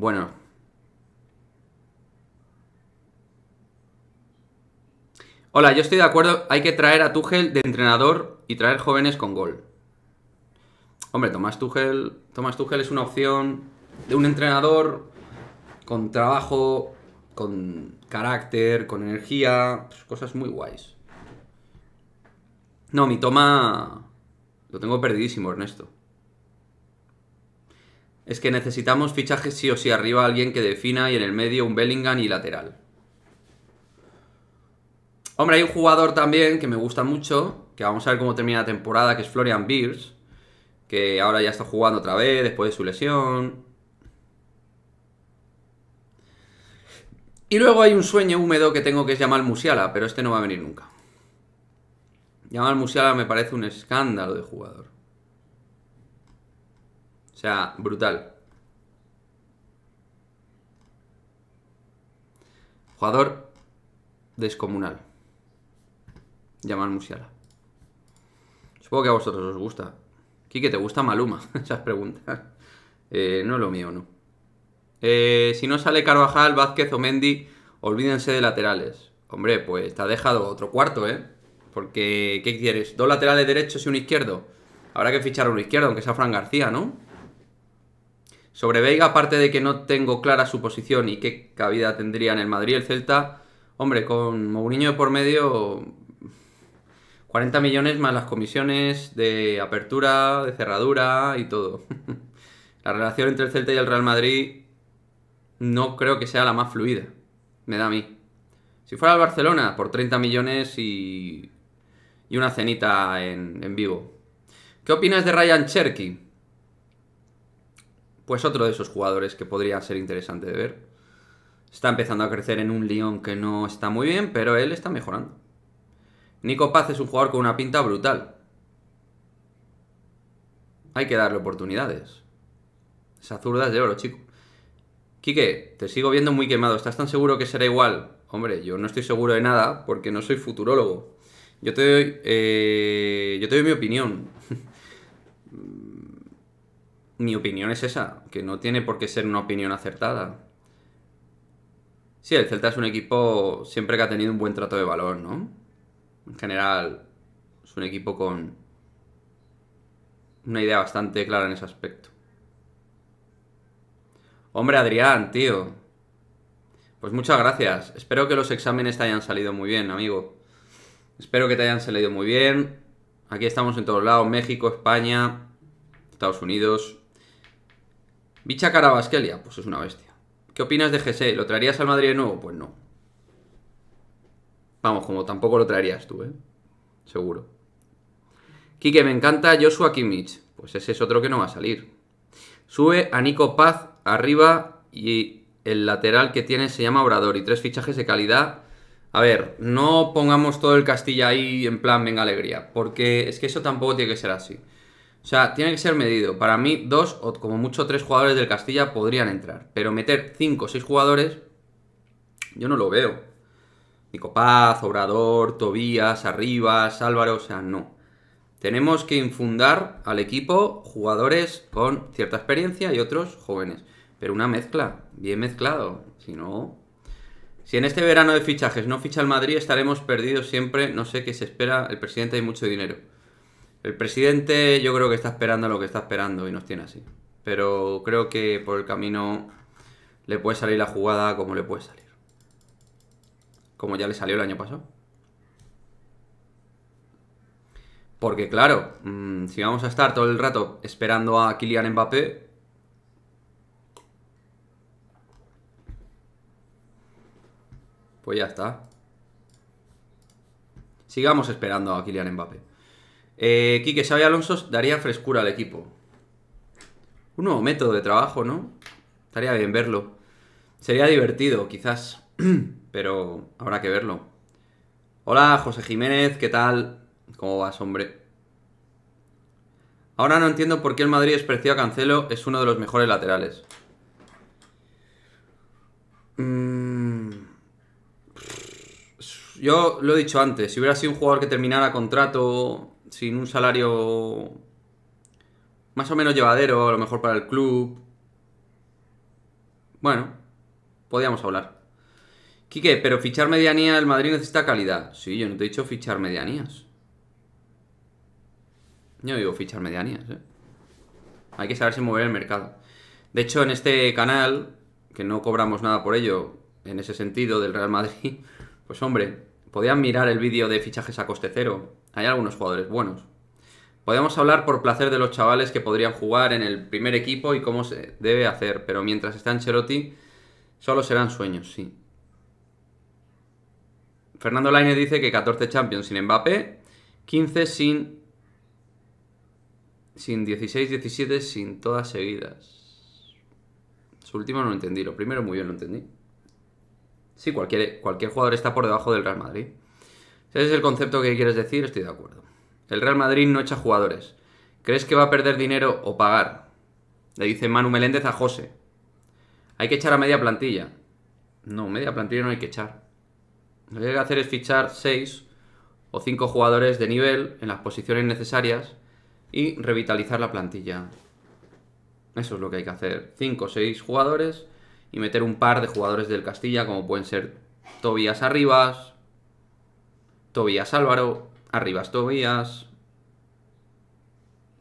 Bueno. Hola, yo estoy de acuerdo, hay que traer a Tuchel de entrenador y traer jóvenes con gol. Hombre, Tomás Tuchel, Tomás Tuchel es una opción de un entrenador con trabajo, con carácter, con energía, pues cosas muy guays. No, mi toma lo tengo perdidísimo, Ernesto es que necesitamos fichajes sí o sí arriba, alguien que defina y en el medio un Bellingham y lateral. Hombre, hay un jugador también que me gusta mucho, que vamos a ver cómo termina la temporada, que es Florian Beers, que ahora ya está jugando otra vez después de su lesión. Y luego hay un sueño húmedo que tengo que es llamar Musiala, pero este no va a venir nunca. Llamar Musiala me parece un escándalo de jugador sea, brutal. Jugador descomunal. Llamar Musiala. Supongo que a vosotros os gusta. Quique, ¿te gusta Maluma? Esas preguntas. Eh, no es lo mío, no. Eh, si no sale Carvajal, Vázquez o Mendy, olvídense de laterales. Hombre, pues te ha dejado otro cuarto, ¿eh? Porque, ¿qué quieres? ¿Dos laterales derechos y un izquierdo? Habrá que fichar a un izquierdo, aunque sea Fran García, ¿no? Sobre Veiga, aparte de que no tengo clara su posición y qué cabida tendría en el Madrid el Celta, hombre, con Mourinho de por medio, 40 millones más las comisiones de apertura, de cerradura y todo. la relación entre el Celta y el Real Madrid no creo que sea la más fluida, me da a mí. Si fuera al Barcelona, por 30 millones y, y una cenita en, en vivo. ¿Qué opinas de Ryan Cherky? Pues otro de esos jugadores que podría ser interesante de ver. Está empezando a crecer en un Lyon que no está muy bien, pero él está mejorando. Nico Paz es un jugador con una pinta brutal. Hay que darle oportunidades. Esa zurda es de oro, chico. Quique, te sigo viendo muy quemado. ¿Estás tan seguro que será igual? Hombre, yo no estoy seguro de nada porque no soy futurólogo. Yo te doy, eh, yo te doy mi opinión. mi opinión es esa, que no tiene por qué ser una opinión acertada. Sí, el Celta es un equipo siempre que ha tenido un buen trato de valor, ¿no? En general, es un equipo con una idea bastante clara en ese aspecto. Hombre, Adrián, tío. Pues muchas gracias. Espero que los exámenes te hayan salido muy bien, amigo. Espero que te hayan salido muy bien. Aquí estamos en todos lados, México, España, Estados Unidos, Bicha Carabasquelia, pues es una bestia. ¿Qué opinas de GC? E? ¿Lo traerías al Madrid de nuevo? Pues no. Vamos, como tampoco lo traerías tú, ¿eh? Seguro. Quique, me encanta Joshua Kimmich. Pues ese es otro que no va a salir. Sube a Nico Paz arriba y el lateral que tiene se llama Obrador y tres fichajes de calidad. A ver, no pongamos todo el Castilla ahí en plan venga alegría, porque es que eso tampoco tiene que ser así. O sea, tiene que ser medido. Para mí, dos o como mucho tres jugadores del Castilla podrían entrar. Pero meter cinco o seis jugadores, yo no lo veo. Nico Paz, Obrador, Tobías, Arribas, Álvaro, o sea, no. Tenemos que infundar al equipo jugadores con cierta experiencia y otros jóvenes. Pero una mezcla, bien mezclado. Si no. Si en este verano de fichajes no ficha el Madrid, estaremos perdidos siempre. No sé qué se espera el presidente, hay mucho dinero. El presidente yo creo que está esperando lo que está esperando y nos tiene así. Pero creo que por el camino le puede salir la jugada como le puede salir. Como ya le salió el año pasado. Porque claro, mm, si vamos a estar todo el rato esperando a Kylian Mbappé, Pues ya está. Sigamos esperando a Kylian Mbappé. Eh, Quique Xavi Alonso daría frescura al equipo. Un nuevo método de trabajo, ¿no? Estaría bien verlo. Sería divertido, quizás. Pero habrá que verlo. Hola, José Jiménez, ¿qué tal? ¿Cómo vas, hombre? Ahora no entiendo por qué el Madrid despreció a Cancelo, es uno de los mejores laterales. Mm. Yo lo he dicho antes, si hubiera sido un jugador que terminara contrato sin un salario más o menos llevadero, a lo mejor para el club. Bueno, podíamos hablar. Quique, pero fichar medianía el Madrid necesita calidad. Sí, yo no te he dicho fichar medianías. Yo digo fichar medianías, ¿eh? Hay que si mover el mercado. De hecho, en este canal, que no cobramos nada por ello, en ese sentido, del Real Madrid, pues hombre, podían mirar el vídeo de fichajes a coste cero, hay algunos jugadores buenos. Podemos hablar por placer de los chavales que podrían jugar en el primer equipo y cómo se debe hacer, pero mientras está Ancelotti, solo serán sueños, sí. Fernando Laine dice que 14 Champions sin Mbappé, 15 sin sin 16, 17 sin todas seguidas. Su último no lo entendí, lo primero muy bien lo entendí. Sí, cualquier, cualquier jugador está por debajo del Real Madrid. Si ese es el concepto que quieres decir, estoy de acuerdo. El Real Madrid no echa jugadores. ¿Crees que va a perder dinero o pagar? Le dice Manu Meléndez a José. Hay que echar a media plantilla. No, media plantilla no hay que echar. Lo que hay que hacer es fichar 6 o 5 jugadores de nivel en las posiciones necesarias y revitalizar la plantilla. Eso es lo que hay que hacer. 5 o 6 jugadores y meter un par de jugadores del Castilla como pueden ser Tobias Arribas, Tobías Álvaro, Arribas Tobías,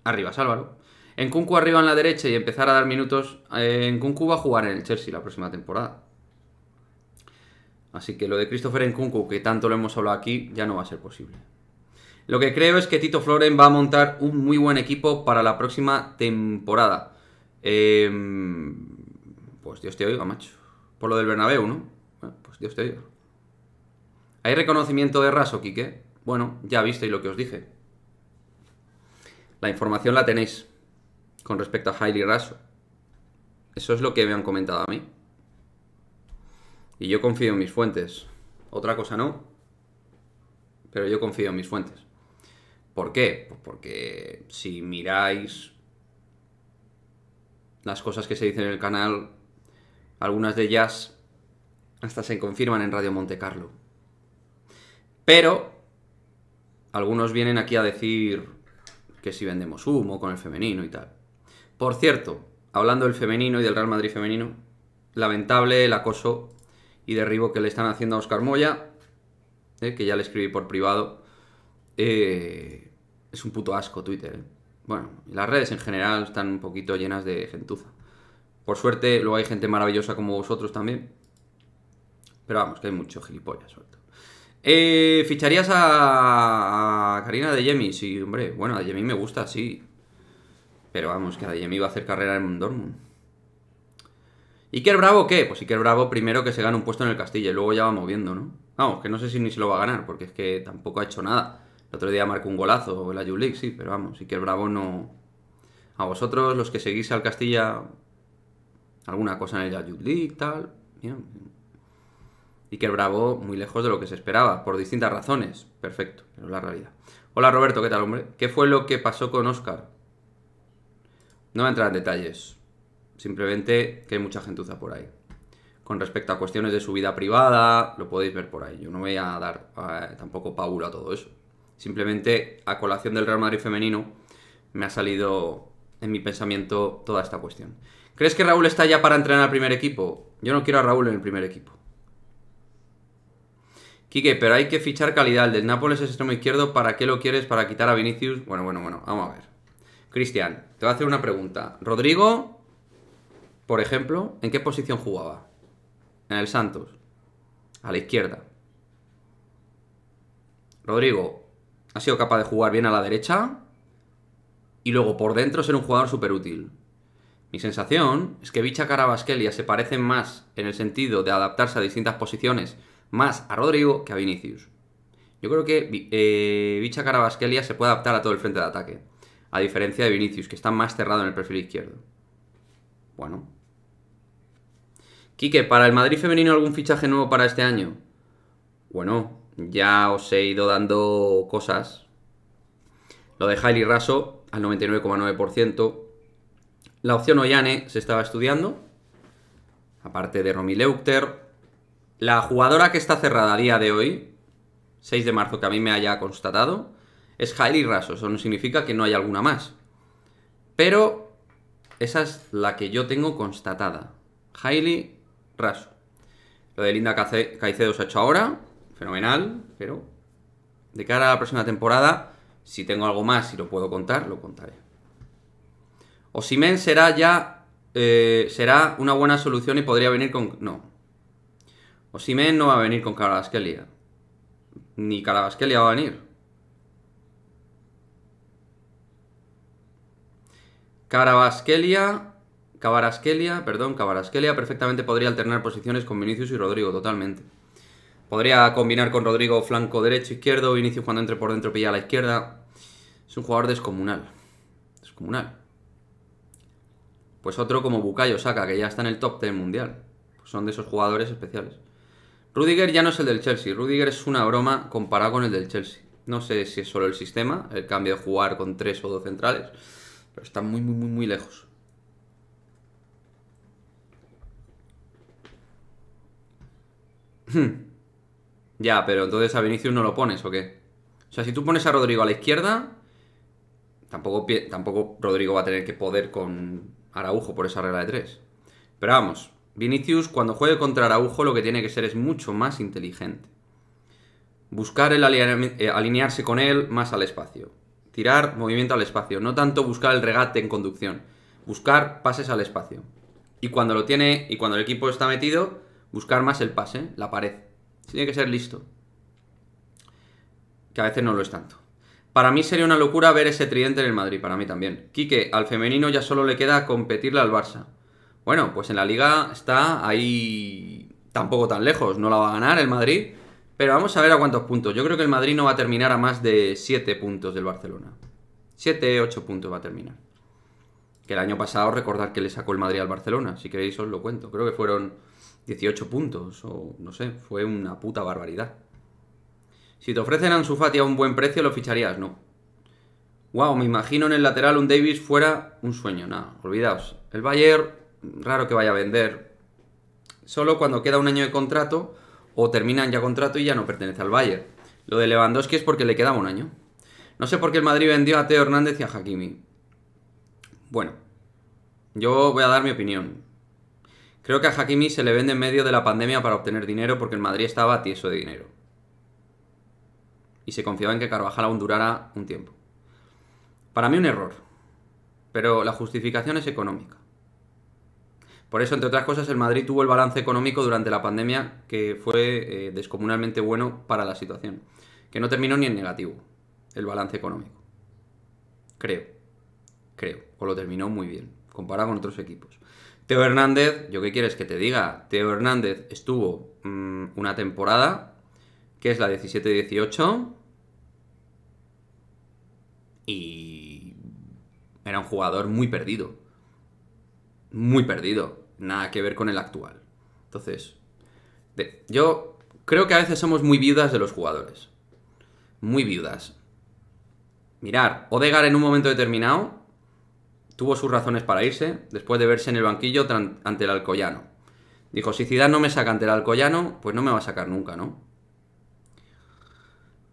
Arribas Álvaro. En Kunku arriba en la derecha y empezar a dar minutos. Eh, en Kunku va a jugar en el Chelsea la próxima temporada. Así que lo de Christopher en Kunku, que tanto lo hemos hablado aquí, ya no va a ser posible. Lo que creo es que Tito Floren va a montar un muy buen equipo para la próxima temporada. Em, pues Dios te oiga, macho. Por lo del Bernabéu, ¿no? pues Dios te oiga. ¿Hay reconocimiento de raso, Quique? Bueno, ya visteis lo que os dije. La información la tenéis con respecto a Hailey Raso. Eso es lo que me han comentado a mí. Y yo confío en mis fuentes. Otra cosa no. Pero yo confío en mis fuentes. ¿Por qué? Pues porque si miráis las cosas que se dicen en el canal, algunas de ellas hasta se confirman en Radio Monte Carlo. Pero algunos vienen aquí a decir que si vendemos humo con el femenino y tal. Por cierto, hablando del femenino y del Real Madrid femenino, lamentable el acoso y derribo que le están haciendo a Oscar Moya, eh, que ya le escribí por privado. Eh, es un puto asco Twitter. Eh. Bueno, las redes en general están un poquito llenas de gentuza. Por suerte, luego hay gente maravillosa como vosotros también. Pero vamos, que hay mucho gilipollas suerte. Eh, ¿Ficharías a... Karina de Yemi? Sí, hombre. Bueno, a Yemi me gusta, sí. Pero vamos, que a Yemi va a hacer carrera en Dortmund. ¿Iker Bravo qué? Pues Iker Bravo primero que se gane un puesto en el Castilla y luego ya va moviendo, ¿no? Vamos, que no sé si ni se lo va a ganar, porque es que tampoco ha hecho nada. El otro día marcó un golazo en la League, sí, pero vamos, Iker Bravo no... A vosotros, los que seguís al Castilla, alguna cosa en el Youth League, tal... Y que Bravo muy lejos de lo que se esperaba, por distintas razones. Perfecto, pero es la realidad. Hola Roberto, ¿qué tal, hombre? ¿Qué fue lo que pasó con Oscar? No voy a entrar en detalles. Simplemente que hay mucha gentuza por ahí. Con respecto a cuestiones de su vida privada, lo podéis ver por ahí. Yo no voy a dar tampoco paula a todo eso. Simplemente a colación del Real Madrid femenino me ha salido en mi pensamiento toda esta cuestión. ¿Crees que Raúl está ya para entrenar al primer equipo? Yo no quiero a Raúl en el primer equipo. Quique, pero hay que fichar calidad. El del Nápoles es extremo izquierdo. ¿Para qué lo quieres? ¿Para quitar a Vinicius? Bueno, bueno, bueno. Vamos a ver. Cristian, te voy a hacer una pregunta. Rodrigo, por ejemplo, ¿en qué posición jugaba? En el Santos. A la izquierda. Rodrigo, ha sido capaz de jugar bien a la derecha. Y luego por dentro ser un jugador súper útil. Mi sensación es que Bicha Carabasquelia se parecen más en el sentido de adaptarse a distintas posiciones más a Rodrigo que a Vinicius. Yo creo que eh, Bicha Carabasquelia se puede adaptar a todo el frente de ataque, a diferencia de Vinicius, que está más cerrado en el perfil izquierdo. Bueno. Quique, ¿para el Madrid femenino algún fichaje nuevo para este año? Bueno, ya os he ido dando cosas. Lo de Hailey Raso al 99,9%. La opción Ollane se estaba estudiando. Aparte de Romileuter. La jugadora que está cerrada a día de hoy, 6 de marzo, que a mí me haya constatado, es Hailey Raso. Eso no significa que no haya alguna más. Pero esa es la que yo tengo constatada. Hailey Raso. Lo de Linda Caicedo se ha hecho ahora. Fenomenal. Pero de cara a la próxima temporada, si tengo algo más y lo puedo contar, lo contaré. Osimen será ya. Eh, será una buena solución y podría venir con. No, o Osimen no va a venir con Carabasquelia. Ni Carabasquelia va a venir. Carabasquelia. Cabarasquelia, perdón, Cabarasquelia perfectamente podría alternar posiciones con Vinicius y Rodrigo, totalmente. Podría combinar con Rodrigo flanco derecho, izquierdo, Vinicius cuando entre por dentro pilla a la izquierda. Es un jugador descomunal. Descomunal. Pues otro como Bukayo Saka, que ya está en el top 10 mundial. Pues son de esos jugadores especiales. Rudiger ya no es el del Chelsea, Rudiger es una broma comparado con el del Chelsea. No sé si es solo el sistema, el cambio de jugar con tres o dos centrales, pero está muy, muy, muy, muy lejos. Hmm. ya, pero entonces a Vinicius no lo pones, ¿o qué? O sea, si tú pones a Rodrigo a la izquierda, tampoco, tampoco Rodrigo va a tener que poder con Araujo por esa regla de tres. Pero vamos, Vinicius cuando juegue contra Araujo lo que tiene que ser es mucho más inteligente. Buscar el eh, alinearse con él más al espacio. Tirar movimiento al espacio. No tanto buscar el regate en conducción. Buscar pases al espacio. Y cuando lo tiene y cuando el equipo está metido, buscar más el pase, la pared. Tiene que ser listo. Que a veces no lo es tanto. Para mí sería una locura ver ese tridente en el Madrid, para mí también. Quique, al femenino ya solo le queda competirle al Barça. Bueno, pues en la liga está ahí tampoco tan lejos, no la va a ganar el Madrid, pero vamos a ver a cuántos puntos. Yo creo que el Madrid no va a terminar a más de 7 puntos del Barcelona. 7, 8 puntos va a terminar. Que el año pasado recordar que le sacó el Madrid al Barcelona, si queréis os lo cuento. Creo que fueron 18 puntos o no sé, fue una puta barbaridad. Si te ofrecen a Ansu Fati a un buen precio, ¿lo ficharías? No. Wow, me imagino en el lateral un Davis fuera un sueño. Nada, olvidaos. El Bayern raro que vaya a vender. Solo cuando queda un año de contrato o terminan ya contrato y ya no pertenece al Bayern. Lo de Lewandowski es porque le quedaba un año. No sé por qué el Madrid vendió a Teo Hernández y a Hakimi. Bueno, yo voy a dar mi opinión. Creo que a Hakimi se le vende en medio de la pandemia para obtener dinero porque el Madrid estaba tieso de dinero. Y se confiaba en que Carvajal aún durara un tiempo. Para mí un error. Pero la justificación es económica. Por eso, entre otras cosas, el Madrid tuvo el balance económico durante la pandemia que fue eh, descomunalmente bueno para la situación, que no terminó ni en negativo, el balance económico. Creo, creo, o lo terminó muy bien, comparado con otros equipos. Teo Hernández, ¿yo qué quieres que te diga? Teo Hernández estuvo mm, una temporada, que es la 17-18, y era un jugador muy perdido. Muy perdido nada que ver con el actual. Entonces, yo creo que a veces somos muy viudas de los jugadores. Muy viudas. Mirar, Odegar en un momento determinado tuvo sus razones para irse después de verse en el banquillo ante el Alcoyano. Dijo, si Ciudad no me saca ante el Alcoyano, pues no me va a sacar nunca, ¿no?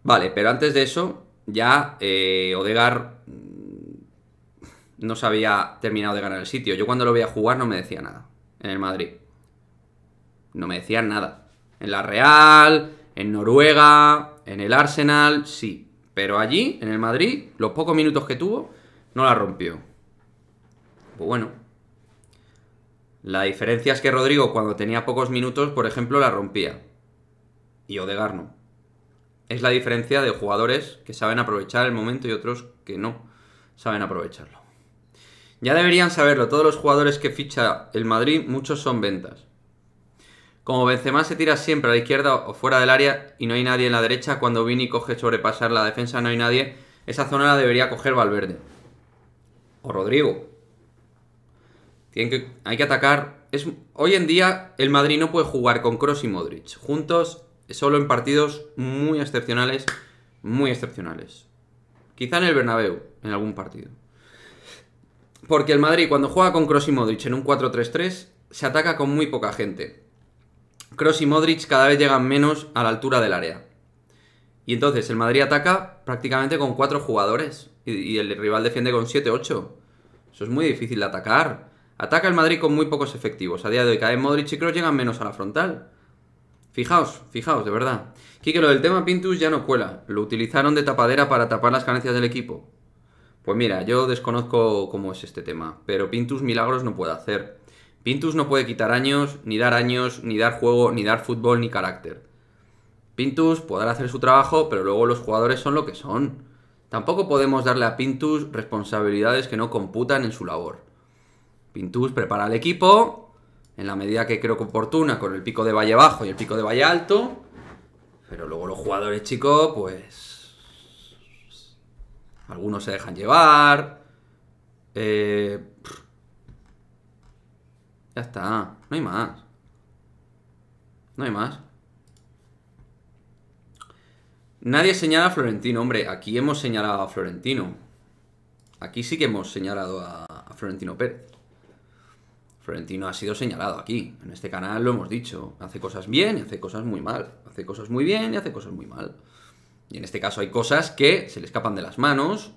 Vale, pero antes de eso, ya eh, Odegar mm, no se había terminado de ganar el sitio. Yo cuando lo veía jugar no me decía nada en el Madrid. No me decían nada. En la Real, en Noruega, en el Arsenal, sí. Pero allí, en el Madrid, los pocos minutos que tuvo, no la rompió. Pues bueno. La diferencia es que Rodrigo, cuando tenía pocos minutos, por ejemplo, la rompía. Y Odegar no. Es la diferencia de jugadores que saben aprovechar el momento y otros que no saben aprovecharlo. Ya deberían saberlo, todos los jugadores que ficha el Madrid, muchos son ventas. Como Benzema se tira siempre a la izquierda o fuera del área y no hay nadie en la derecha, cuando Vini coge sobrepasar la defensa no hay nadie, esa zona la debería coger Valverde. O Rodrigo. hay que atacar. Es, hoy en día el Madrid no puede jugar con Cross y Modric. Juntos, solo en partidos muy excepcionales. Muy excepcionales. Quizá en el Bernabéu, en algún partido. Porque el Madrid cuando juega con Kroos y Modric en un 4-3-3 se ataca con muy poca gente. Kroos y Modric cada vez llegan menos a la altura del área. Y entonces el Madrid ataca prácticamente con 4 jugadores y, el rival defiende con 7-8. Eso es muy difícil de atacar. Ataca el Madrid con muy pocos efectivos. A día de hoy cada vez Modric y Kroos llegan menos a la frontal. Fijaos, fijaos, de verdad. Quique, lo del tema Pintus ya no cuela. Lo utilizaron de tapadera para tapar las carencias del equipo. Pues mira, yo desconozco cómo es este tema, pero Pintus milagros no puede hacer. Pintus no puede quitar años, ni dar años, ni dar juego, ni dar fútbol, ni carácter. Pintus podrá hacer su trabajo, pero luego los jugadores son lo que son. Tampoco podemos darle a Pintus responsabilidades que no computan en su labor. Pintus prepara al equipo, en la medida que creo que oportuna, con el pico de valle bajo y el pico de valle alto. Pero luego los jugadores, chicos, pues algunos se dejan llevar. Eh, ya está. No hay más. No hay más. Nadie señala a Florentino. Hombre, aquí hemos señalado a Florentino. Aquí sí que hemos señalado a, a Florentino Pérez. Florentino ha sido señalado aquí. En este canal lo hemos dicho. Hace cosas bien y hace cosas muy mal. Hace cosas muy bien y hace cosas muy mal. Y en este caso hay cosas que se le escapan de las manos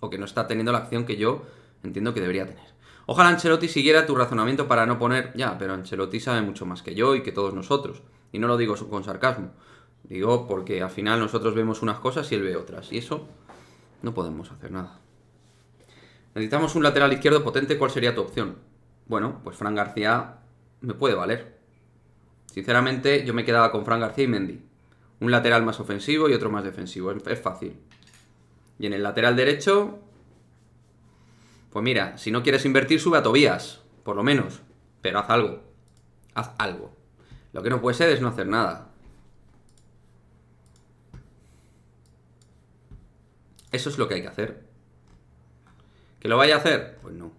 o que no está teniendo la acción que yo entiendo que debería tener. Ojalá Ancelotti siguiera tu razonamiento para no poner... Ya, pero Ancelotti sabe mucho más que yo y que todos nosotros. Y no lo digo con sarcasmo. Digo porque al final nosotros vemos unas cosas y él ve otras. Y eso no podemos hacer nada. Necesitamos un lateral izquierdo potente. ¿Cuál sería tu opción? Bueno, pues Fran García me puede valer. Sinceramente, yo me quedaba con Fran García y Mendy. Un lateral más ofensivo y otro más defensivo. Es, fácil. Y en el lateral derecho... Pues mira, si no quieres invertir, sube a Tobías. Por lo menos. Pero haz algo. Haz algo. Lo que no puede ser es no hacer nada. Eso es lo que hay que hacer. ¿Que lo vaya a hacer? Pues no.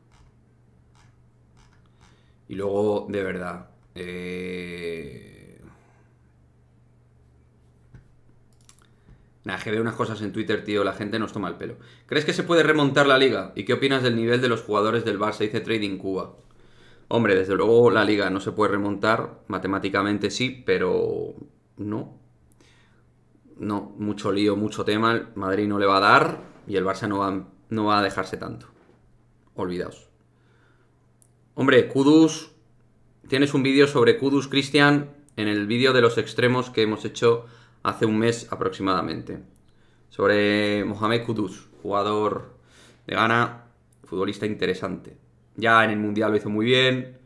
Y luego, de verdad. Eh... Nada, que veo unas cosas en Twitter, tío, la gente nos toma el pelo. ¿Crees que se puede remontar la liga? ¿Y qué opinas del nivel de los jugadores del Barça? Dice Trading Cuba. Hombre, desde luego la liga no se puede remontar, matemáticamente sí, pero no. No, mucho lío, mucho tema, Madrid no le va a dar y el Barça no va, no va a dejarse tanto. Olvidaos. Hombre, Kudus, tienes un vídeo sobre Kudus, Cristian, en el vídeo de los extremos que hemos hecho hace un mes aproximadamente. Sobre Mohamed Kudus, jugador de Ghana, futbolista interesante. Ya en el Mundial lo hizo muy bien,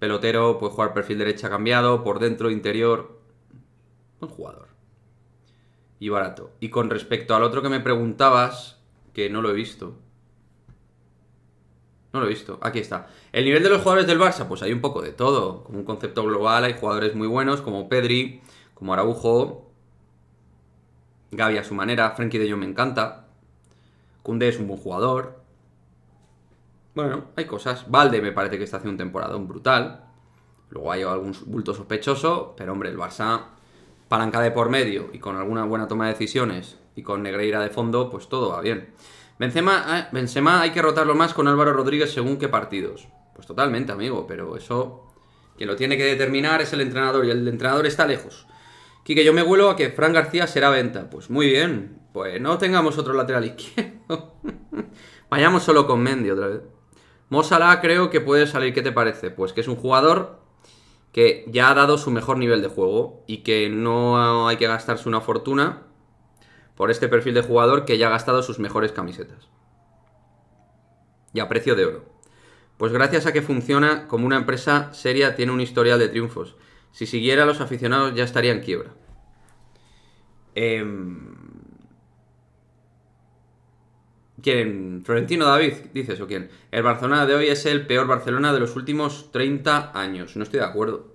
pelotero, puede jugar perfil derecha cambiado, por dentro, interior. Un jugador. Y barato. Y con respecto al otro que me preguntabas, que no lo he visto. No lo he visto. Aquí está. El nivel de los jugadores del Barça, pues hay un poco de todo. Como un concepto global, hay jugadores muy buenos como Pedri, como Araujo, Gaby a su manera, Frankie de Jong me encanta, Kunde es un buen jugador. Bueno, hay cosas. Valde me parece que está haciendo un temporadón brutal. Luego hay algún bulto sospechoso, pero hombre, el Barça palanca de por medio y con alguna buena toma de decisiones y con Negreira de fondo, pues todo va bien. Benzema, eh, Benzema hay que rotarlo más con Álvaro Rodríguez según qué partidos. Pues totalmente, amigo, pero eso quien lo tiene que determinar es el entrenador y el entrenador está lejos. Quique, yo me vuelo a que Fran García será venta. Pues muy bien, pues no tengamos otro lateral izquierdo. Vayamos solo con Mendy otra vez. Mosala creo que puede salir, ¿qué te parece? Pues que es un jugador que ya ha dado su mejor nivel de juego y que no hay que gastarse una fortuna por este perfil de jugador que ya ha gastado sus mejores camisetas. Y a precio de oro. Pues gracias a que funciona como una empresa seria, tiene un historial de triunfos. Si siguiera los aficionados ya estaría en quiebra. Eh... Florentino David, dices, o quién. El Barcelona de hoy es el peor Barcelona de los últimos 30 años. No estoy de acuerdo.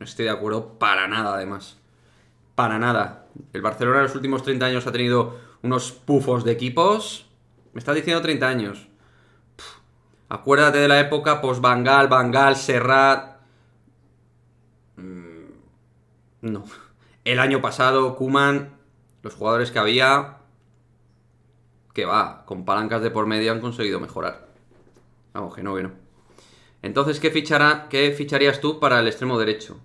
No estoy de acuerdo para nada, además. Para nada. El Barcelona de los últimos 30 años ha tenido unos pufos de equipos. Me está diciendo 30 años. Acuérdate de la época post-Bangal, Bangal, Serrat. Mm, no. El año pasado, Kuman, los jugadores que había. Que va, con palancas de por medio han conseguido mejorar. Vamos, que no, que no. Entonces, ¿qué, ¿qué ficharías tú para el extremo derecho?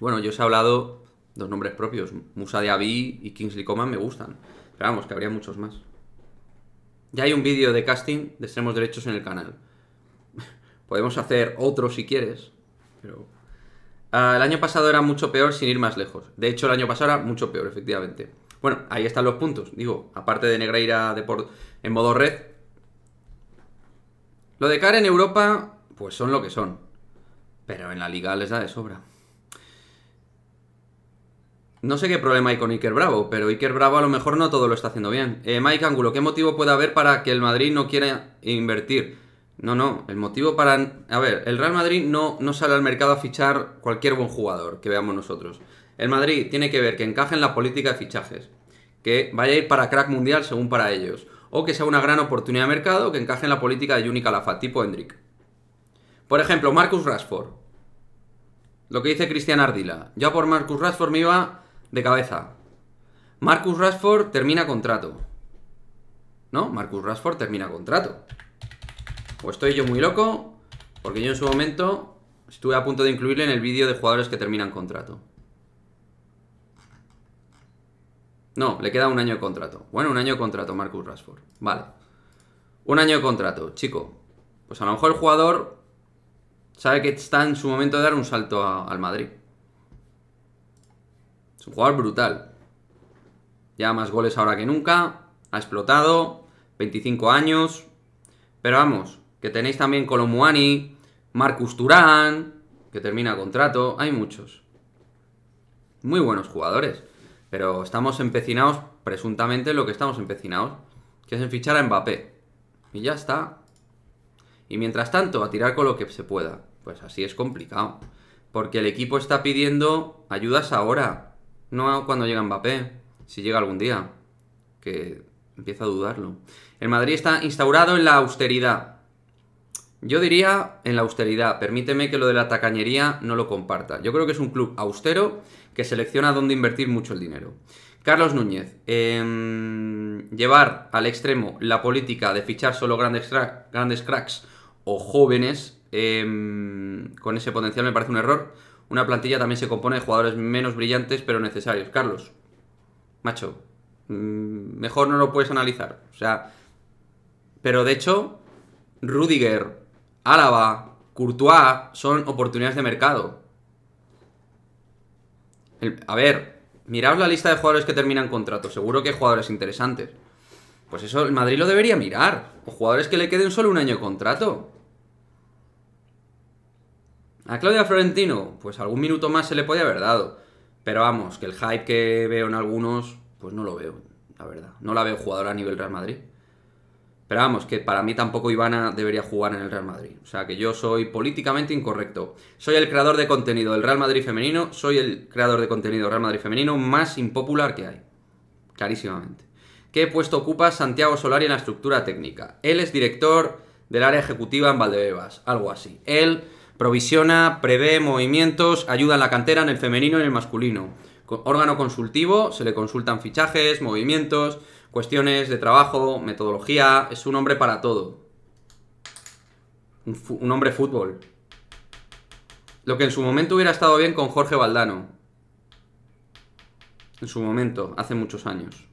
Bueno, yo os he hablado dos nombres propios. Musa Diaby y Kingsley Coman me gustan. Pero vamos, que habría muchos más. Ya hay un vídeo de casting de extremos derechos en el canal. Podemos hacer otro si quieres, pero... Ah, el año pasado era mucho peor sin ir más lejos. De hecho, el año pasado era mucho peor, efectivamente. Bueno, ahí están los puntos. Digo, aparte de Negreira Deport en modo red. Lo de cara en Europa, pues son lo que son. Pero en la liga les da de sobra. No sé qué problema hay con Iker Bravo, pero Iker Bravo a lo mejor no todo lo está haciendo bien. Eh, Mike Angulo, ¿qué motivo puede haber para que el Madrid no quiera invertir? No, no, el motivo para... A ver, el Real Madrid no, no sale al mercado a fichar cualquier buen jugador que veamos nosotros. El Madrid tiene que ver que encaje en la política de fichajes, que vaya a ir para crack mundial según para ellos, o que sea una gran oportunidad de mercado que encaje en la política de Juni Calafa, tipo Hendrik. Por ejemplo, Marcus Rashford. Lo que dice Cristian Ardila. ya por Marcus Rashford me iba de cabeza. Marcus Rashford termina contrato. ¿No? Marcus Rashford termina contrato. O estoy yo muy loco, porque yo en su momento estuve a punto de incluirle en el vídeo de jugadores que terminan contrato. No, le queda un año de contrato. Bueno, un año de contrato, Marcus Rashford. Vale. Un año de contrato, chico. Pues a lo mejor el jugador sabe que está en su momento de dar un salto al Madrid. Es un jugador brutal. Ya más goles ahora que nunca. Ha explotado. 25 años. Pero vamos, que tenéis también Colomuani, Marcus Turán, que termina contrato. Hay muchos. Muy buenos jugadores. Pero estamos empecinados, presuntamente lo que estamos empecinados, que es en fichar a Mbappé. Y ya está. Y mientras tanto, a tirar con lo que se pueda. Pues así es complicado. Porque el equipo está pidiendo ayudas ahora. No cuando llega Mbappé, si llega algún día, que empieza a dudarlo. El Madrid está instaurado en la austeridad. Yo diría en la austeridad. Permíteme que lo de la tacañería no lo comparta. Yo creo que es un club austero que selecciona dónde invertir mucho el dinero. Carlos Núñez, em, llevar al extremo la política de fichar solo grandes, grandes cracks o jóvenes em, con ese potencial me parece un error una plantilla también se compone de jugadores menos brillantes pero necesarios. Carlos, macho, mm, mejor no lo puedes analizar. O sea, pero de hecho, Rudiger, Álava, Courtois son oportunidades de mercado. a ver, mirad la lista de jugadores que terminan contrato. Seguro que hay jugadores interesantes. Pues eso el Madrid lo debería mirar. O jugadores que le queden solo un año de contrato. A Claudia Florentino, pues algún minuto más se le podía haber dado. Pero vamos, que el hype que veo en algunos, pues no lo veo, la verdad. No la veo jugadora a nivel Real Madrid. Pero vamos, que para mí tampoco Ivana debería jugar en el Real Madrid. O sea, que yo soy políticamente incorrecto. Soy el creador de contenido del Real Madrid femenino, soy el creador de contenido del Real Madrid femenino más impopular que hay. Clarísimamente. ¿Qué puesto ocupa Santiago Solari en la estructura técnica? Él es director del área ejecutiva en Valdebebas, algo así. Él Provisiona, prevé movimientos, ayuda en la cantera, en el femenino y en el masculino. órgano consultivo, se le consultan fichajes, movimientos, cuestiones de trabajo, metodología. Es un hombre para todo. Un, un hombre fútbol. Lo que en su momento hubiera estado bien con Jorge Valdano. En su momento, hace muchos años.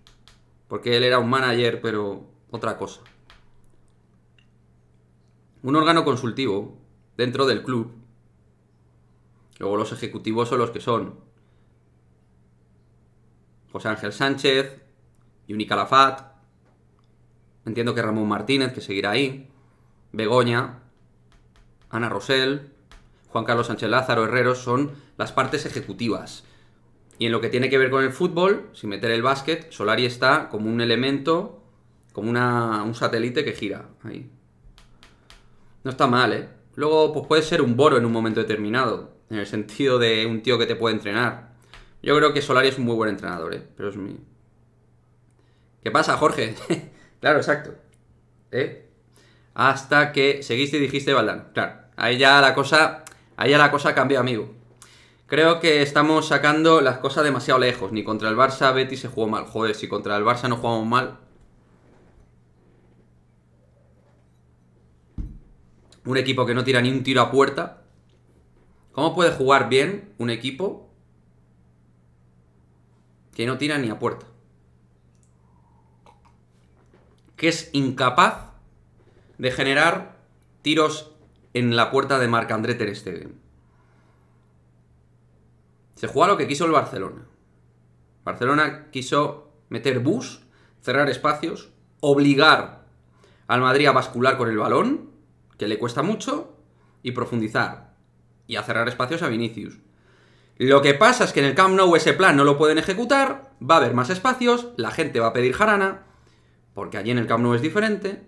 Porque él era un manager, pero otra cosa. Un órgano consultivo, dentro del club. Luego los ejecutivos son los que son José Ángel Sánchez, Yuni Calafat, entiendo que Ramón Martínez, que seguirá ahí, Begoña, Ana Rosell, Juan Carlos Sánchez Lázaro, Herreros, son las partes ejecutivas. Y en lo que tiene que ver con el fútbol, sin meter el básquet, Solari está como un elemento, como una, un satélite que gira ahí. No está mal, ¿eh? Luego, pues puede ser un Boro en un momento determinado, en el sentido de un tío que te puede entrenar. Yo creo que Solari es un muy buen entrenador, ¿eh? Pero es mi... ¿Qué pasa, Jorge? claro, exacto. ¿Eh? Hasta que seguiste y dijiste Valdán, Claro, ahí ya la cosa... Ahí ya la cosa cambió, amigo. Creo que estamos sacando las cosas demasiado lejos. Ni contra el Barça, Betty se jugó mal. Joder, si contra el Barça no jugamos mal, un equipo que no tira ni un tiro a puerta. ¿Cómo puede jugar bien un equipo que no tira ni a puerta? Que es incapaz de generar tiros en la puerta de Marc-André Ter Stegen. Se juega lo que quiso el Barcelona. Barcelona quiso meter bus, cerrar espacios, obligar al Madrid a bascular con el balón que le cuesta mucho, y profundizar, y a cerrar espacios a Vinicius. Lo que pasa es que en el Camp Nou ese plan no lo pueden ejecutar, va a haber más espacios, la gente va a pedir jarana, porque allí en el Camp Nou es diferente,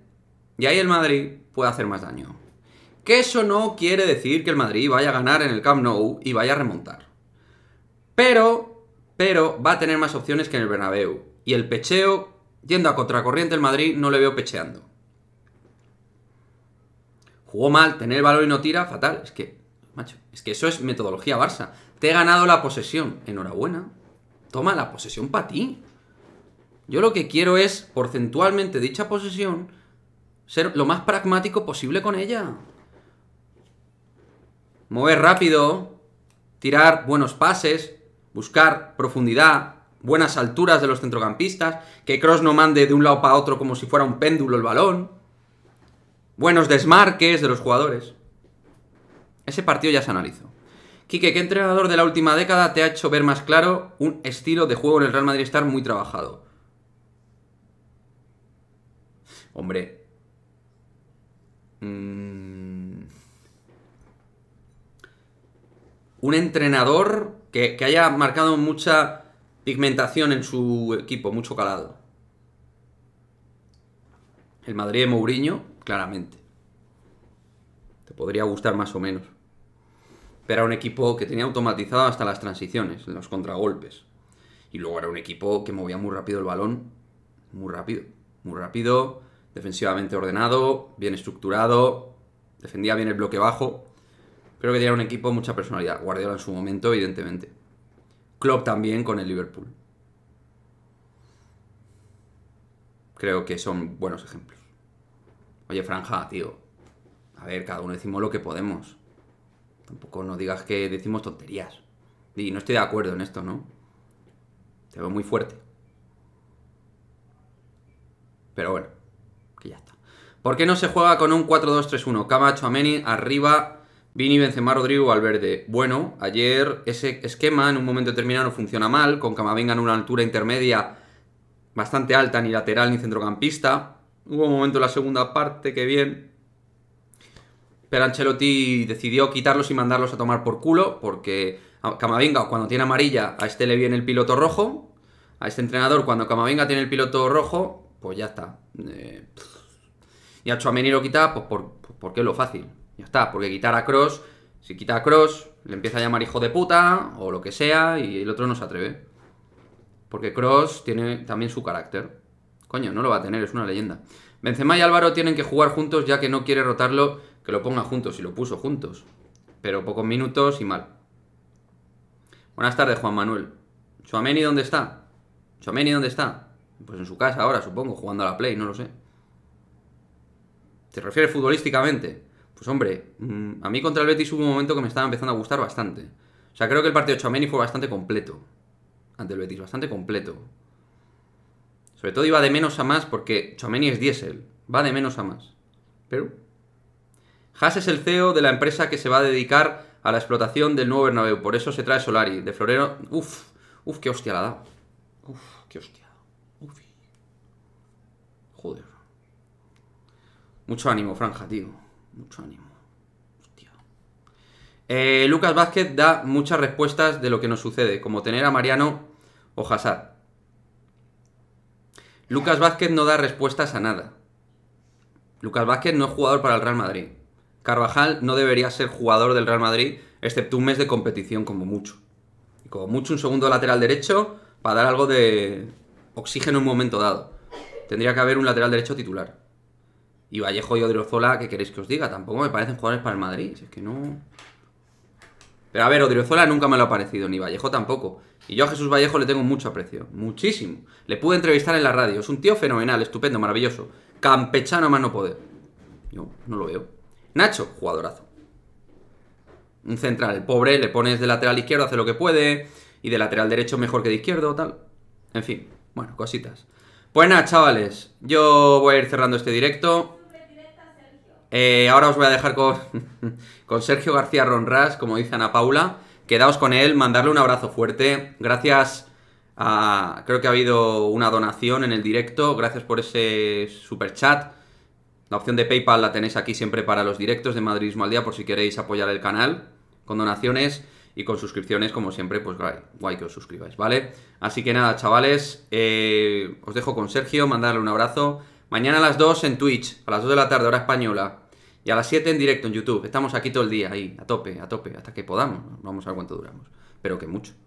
y ahí el Madrid puede hacer más daño. Que eso no quiere decir que el Madrid vaya a ganar en el Camp Nou y vaya a remontar. Pero, pero va a tener más opciones que en el Bernabéu. Y el pecheo, yendo a contracorriente el Madrid, no le veo pecheando jugó mal, tener valor y no tira, fatal. Es que, macho, es que eso es metodología Barça. Te he ganado la posesión, enhorabuena. Toma la posesión para ti. Yo lo que quiero es, porcentualmente, dicha posesión, ser lo más pragmático posible con ella. Mover rápido, tirar buenos pases, buscar profundidad, buenas alturas de los centrocampistas, que Cross no mande de un lado para otro como si fuera un péndulo el balón buenos desmarques de los jugadores. Ese partido ya se analizó. Quique, ¿qué entrenador de la última década te ha hecho ver más claro un estilo de juego en el Real Madrid Estar muy trabajado? Hombre. Mm. Un entrenador que, que haya marcado mucha pigmentación en su equipo, mucho calado. El Madrid de Mourinho, claramente. Te podría gustar más o menos. Pero era un equipo que tenía automatizado hasta las transiciones, los contragolpes. Y luego era un equipo que movía muy rápido el balón. Muy rápido. Muy rápido, defensivamente ordenado, bien estructurado, defendía bien el bloque bajo. Creo que tenía un equipo de mucha personalidad. Guardiola en su momento, evidentemente. Klopp también con el Liverpool. Creo que son buenos ejemplos. Oye, Franja, tío. A ver, cada uno decimos lo que podemos. Tampoco nos digas que decimos tonterías. Y no estoy de acuerdo en esto, ¿no? Te veo muy fuerte. Pero bueno, que ya está. ¿Por qué no se juega con un 4-2-3-1? Camacho, Ameni, arriba, Vini, Benzema, Rodrigo, Valverde. Bueno, ayer ese esquema en un momento determinado funciona mal, con Camavinga en una altura intermedia bastante alta, ni lateral ni centrocampista. Hubo un momento en la segunda parte que bien. Pero Ancelotti decidió quitarlos y mandarlos a tomar por culo, porque Camavinga cuando tiene amarilla, a este le viene el piloto rojo. A este entrenador, cuando Camavinga tiene el piloto rojo, pues ya está. Eh, y a Chouameni lo quita, pues, pues porque es lo fácil. Ya está, porque quitar a Cross, si quita a Cross, le empieza a llamar hijo de puta o lo que sea, y el otro no se atreve. Porque Cross tiene también su carácter. Coño, no lo va a tener, es una leyenda. Benzema y Álvaro tienen que jugar juntos ya que no quiere rotarlo, que lo ponga juntos y lo puso juntos. Pero pocos minutos y mal. Buenas tardes, Juan Manuel. ¿Chuameni dónde está? ¿Chuameni dónde está? Pues en su casa ahora, supongo, jugando a la Play, no lo sé. ¿Te refieres futbolísticamente? Pues hombre, mm, a mí contra el Betis hubo un momento que me estaba empezando a gustar bastante. O sea, creo que el partido de Chuameni fue bastante completo. Ante el Betis, bastante completo. Sobre todo iba de menos a más porque Chomeni es diésel. Va de menos a más. Pero... Haas es el CEO de la empresa que se va a dedicar a la explotación del nuevo Bernabéu. Por eso se trae Solari. De Florero... Uf, uf, qué hostia la dado. Uf, qué hostia. Uf. Joder. Mucho ánimo, Franja, tío. Mucho ánimo. Hostia. Eh, Lucas Vázquez da muchas respuestas de lo que nos sucede, como tener a Mariano o Hazard. Lucas Vázquez no da respuestas a nada. Lucas Vázquez no es jugador para el Real Madrid. Carvajal no debería ser jugador del Real Madrid, excepto un mes de competición como mucho. Y como mucho un segundo lateral derecho para dar algo de oxígeno en un momento dado. Tendría que haber un lateral derecho titular. Y Vallejo y Odriozola, ¿qué queréis que os diga? Tampoco me parecen jugadores para el Madrid. es que no... Pero a ver, Odriozola nunca me lo ha parecido, ni Vallejo tampoco. Y yo a Jesús Vallejo le tengo mucho aprecio, muchísimo. Le pude entrevistar en la radio, es un tío fenomenal, estupendo, maravilloso. Campechano más no poder. Yo no lo veo. Nacho, jugadorazo. Un central, pobre, le pones de lateral izquierdo, hace lo que puede. Y de lateral derecho mejor que de izquierdo, tal. En fin, bueno, cositas. Pues nada, chavales, yo voy a ir cerrando este directo. Eh, ahora os voy a dejar con, con Sergio García Ronras, como dice Ana Paula. Quedaos con él, mandarle un abrazo fuerte. Gracias a... Creo que ha habido una donación en el directo. Gracias por ese super chat. La opción de PayPal la tenéis aquí siempre para los directos de Madridismo al Día por si queréis apoyar el canal con donaciones y con suscripciones, como siempre, pues guay, que os suscribáis, ¿vale? Así que nada, chavales, eh, os dejo con Sergio, mandarle un abrazo. Mañana a las 2 en Twitch, a las 2 de la tarde, hora española. Y a las 7 en directo en YouTube. Estamos aquí todo el día, ahí, a tope, a tope, hasta que podamos. Vamos a ver cuánto duramos. Pero que mucho.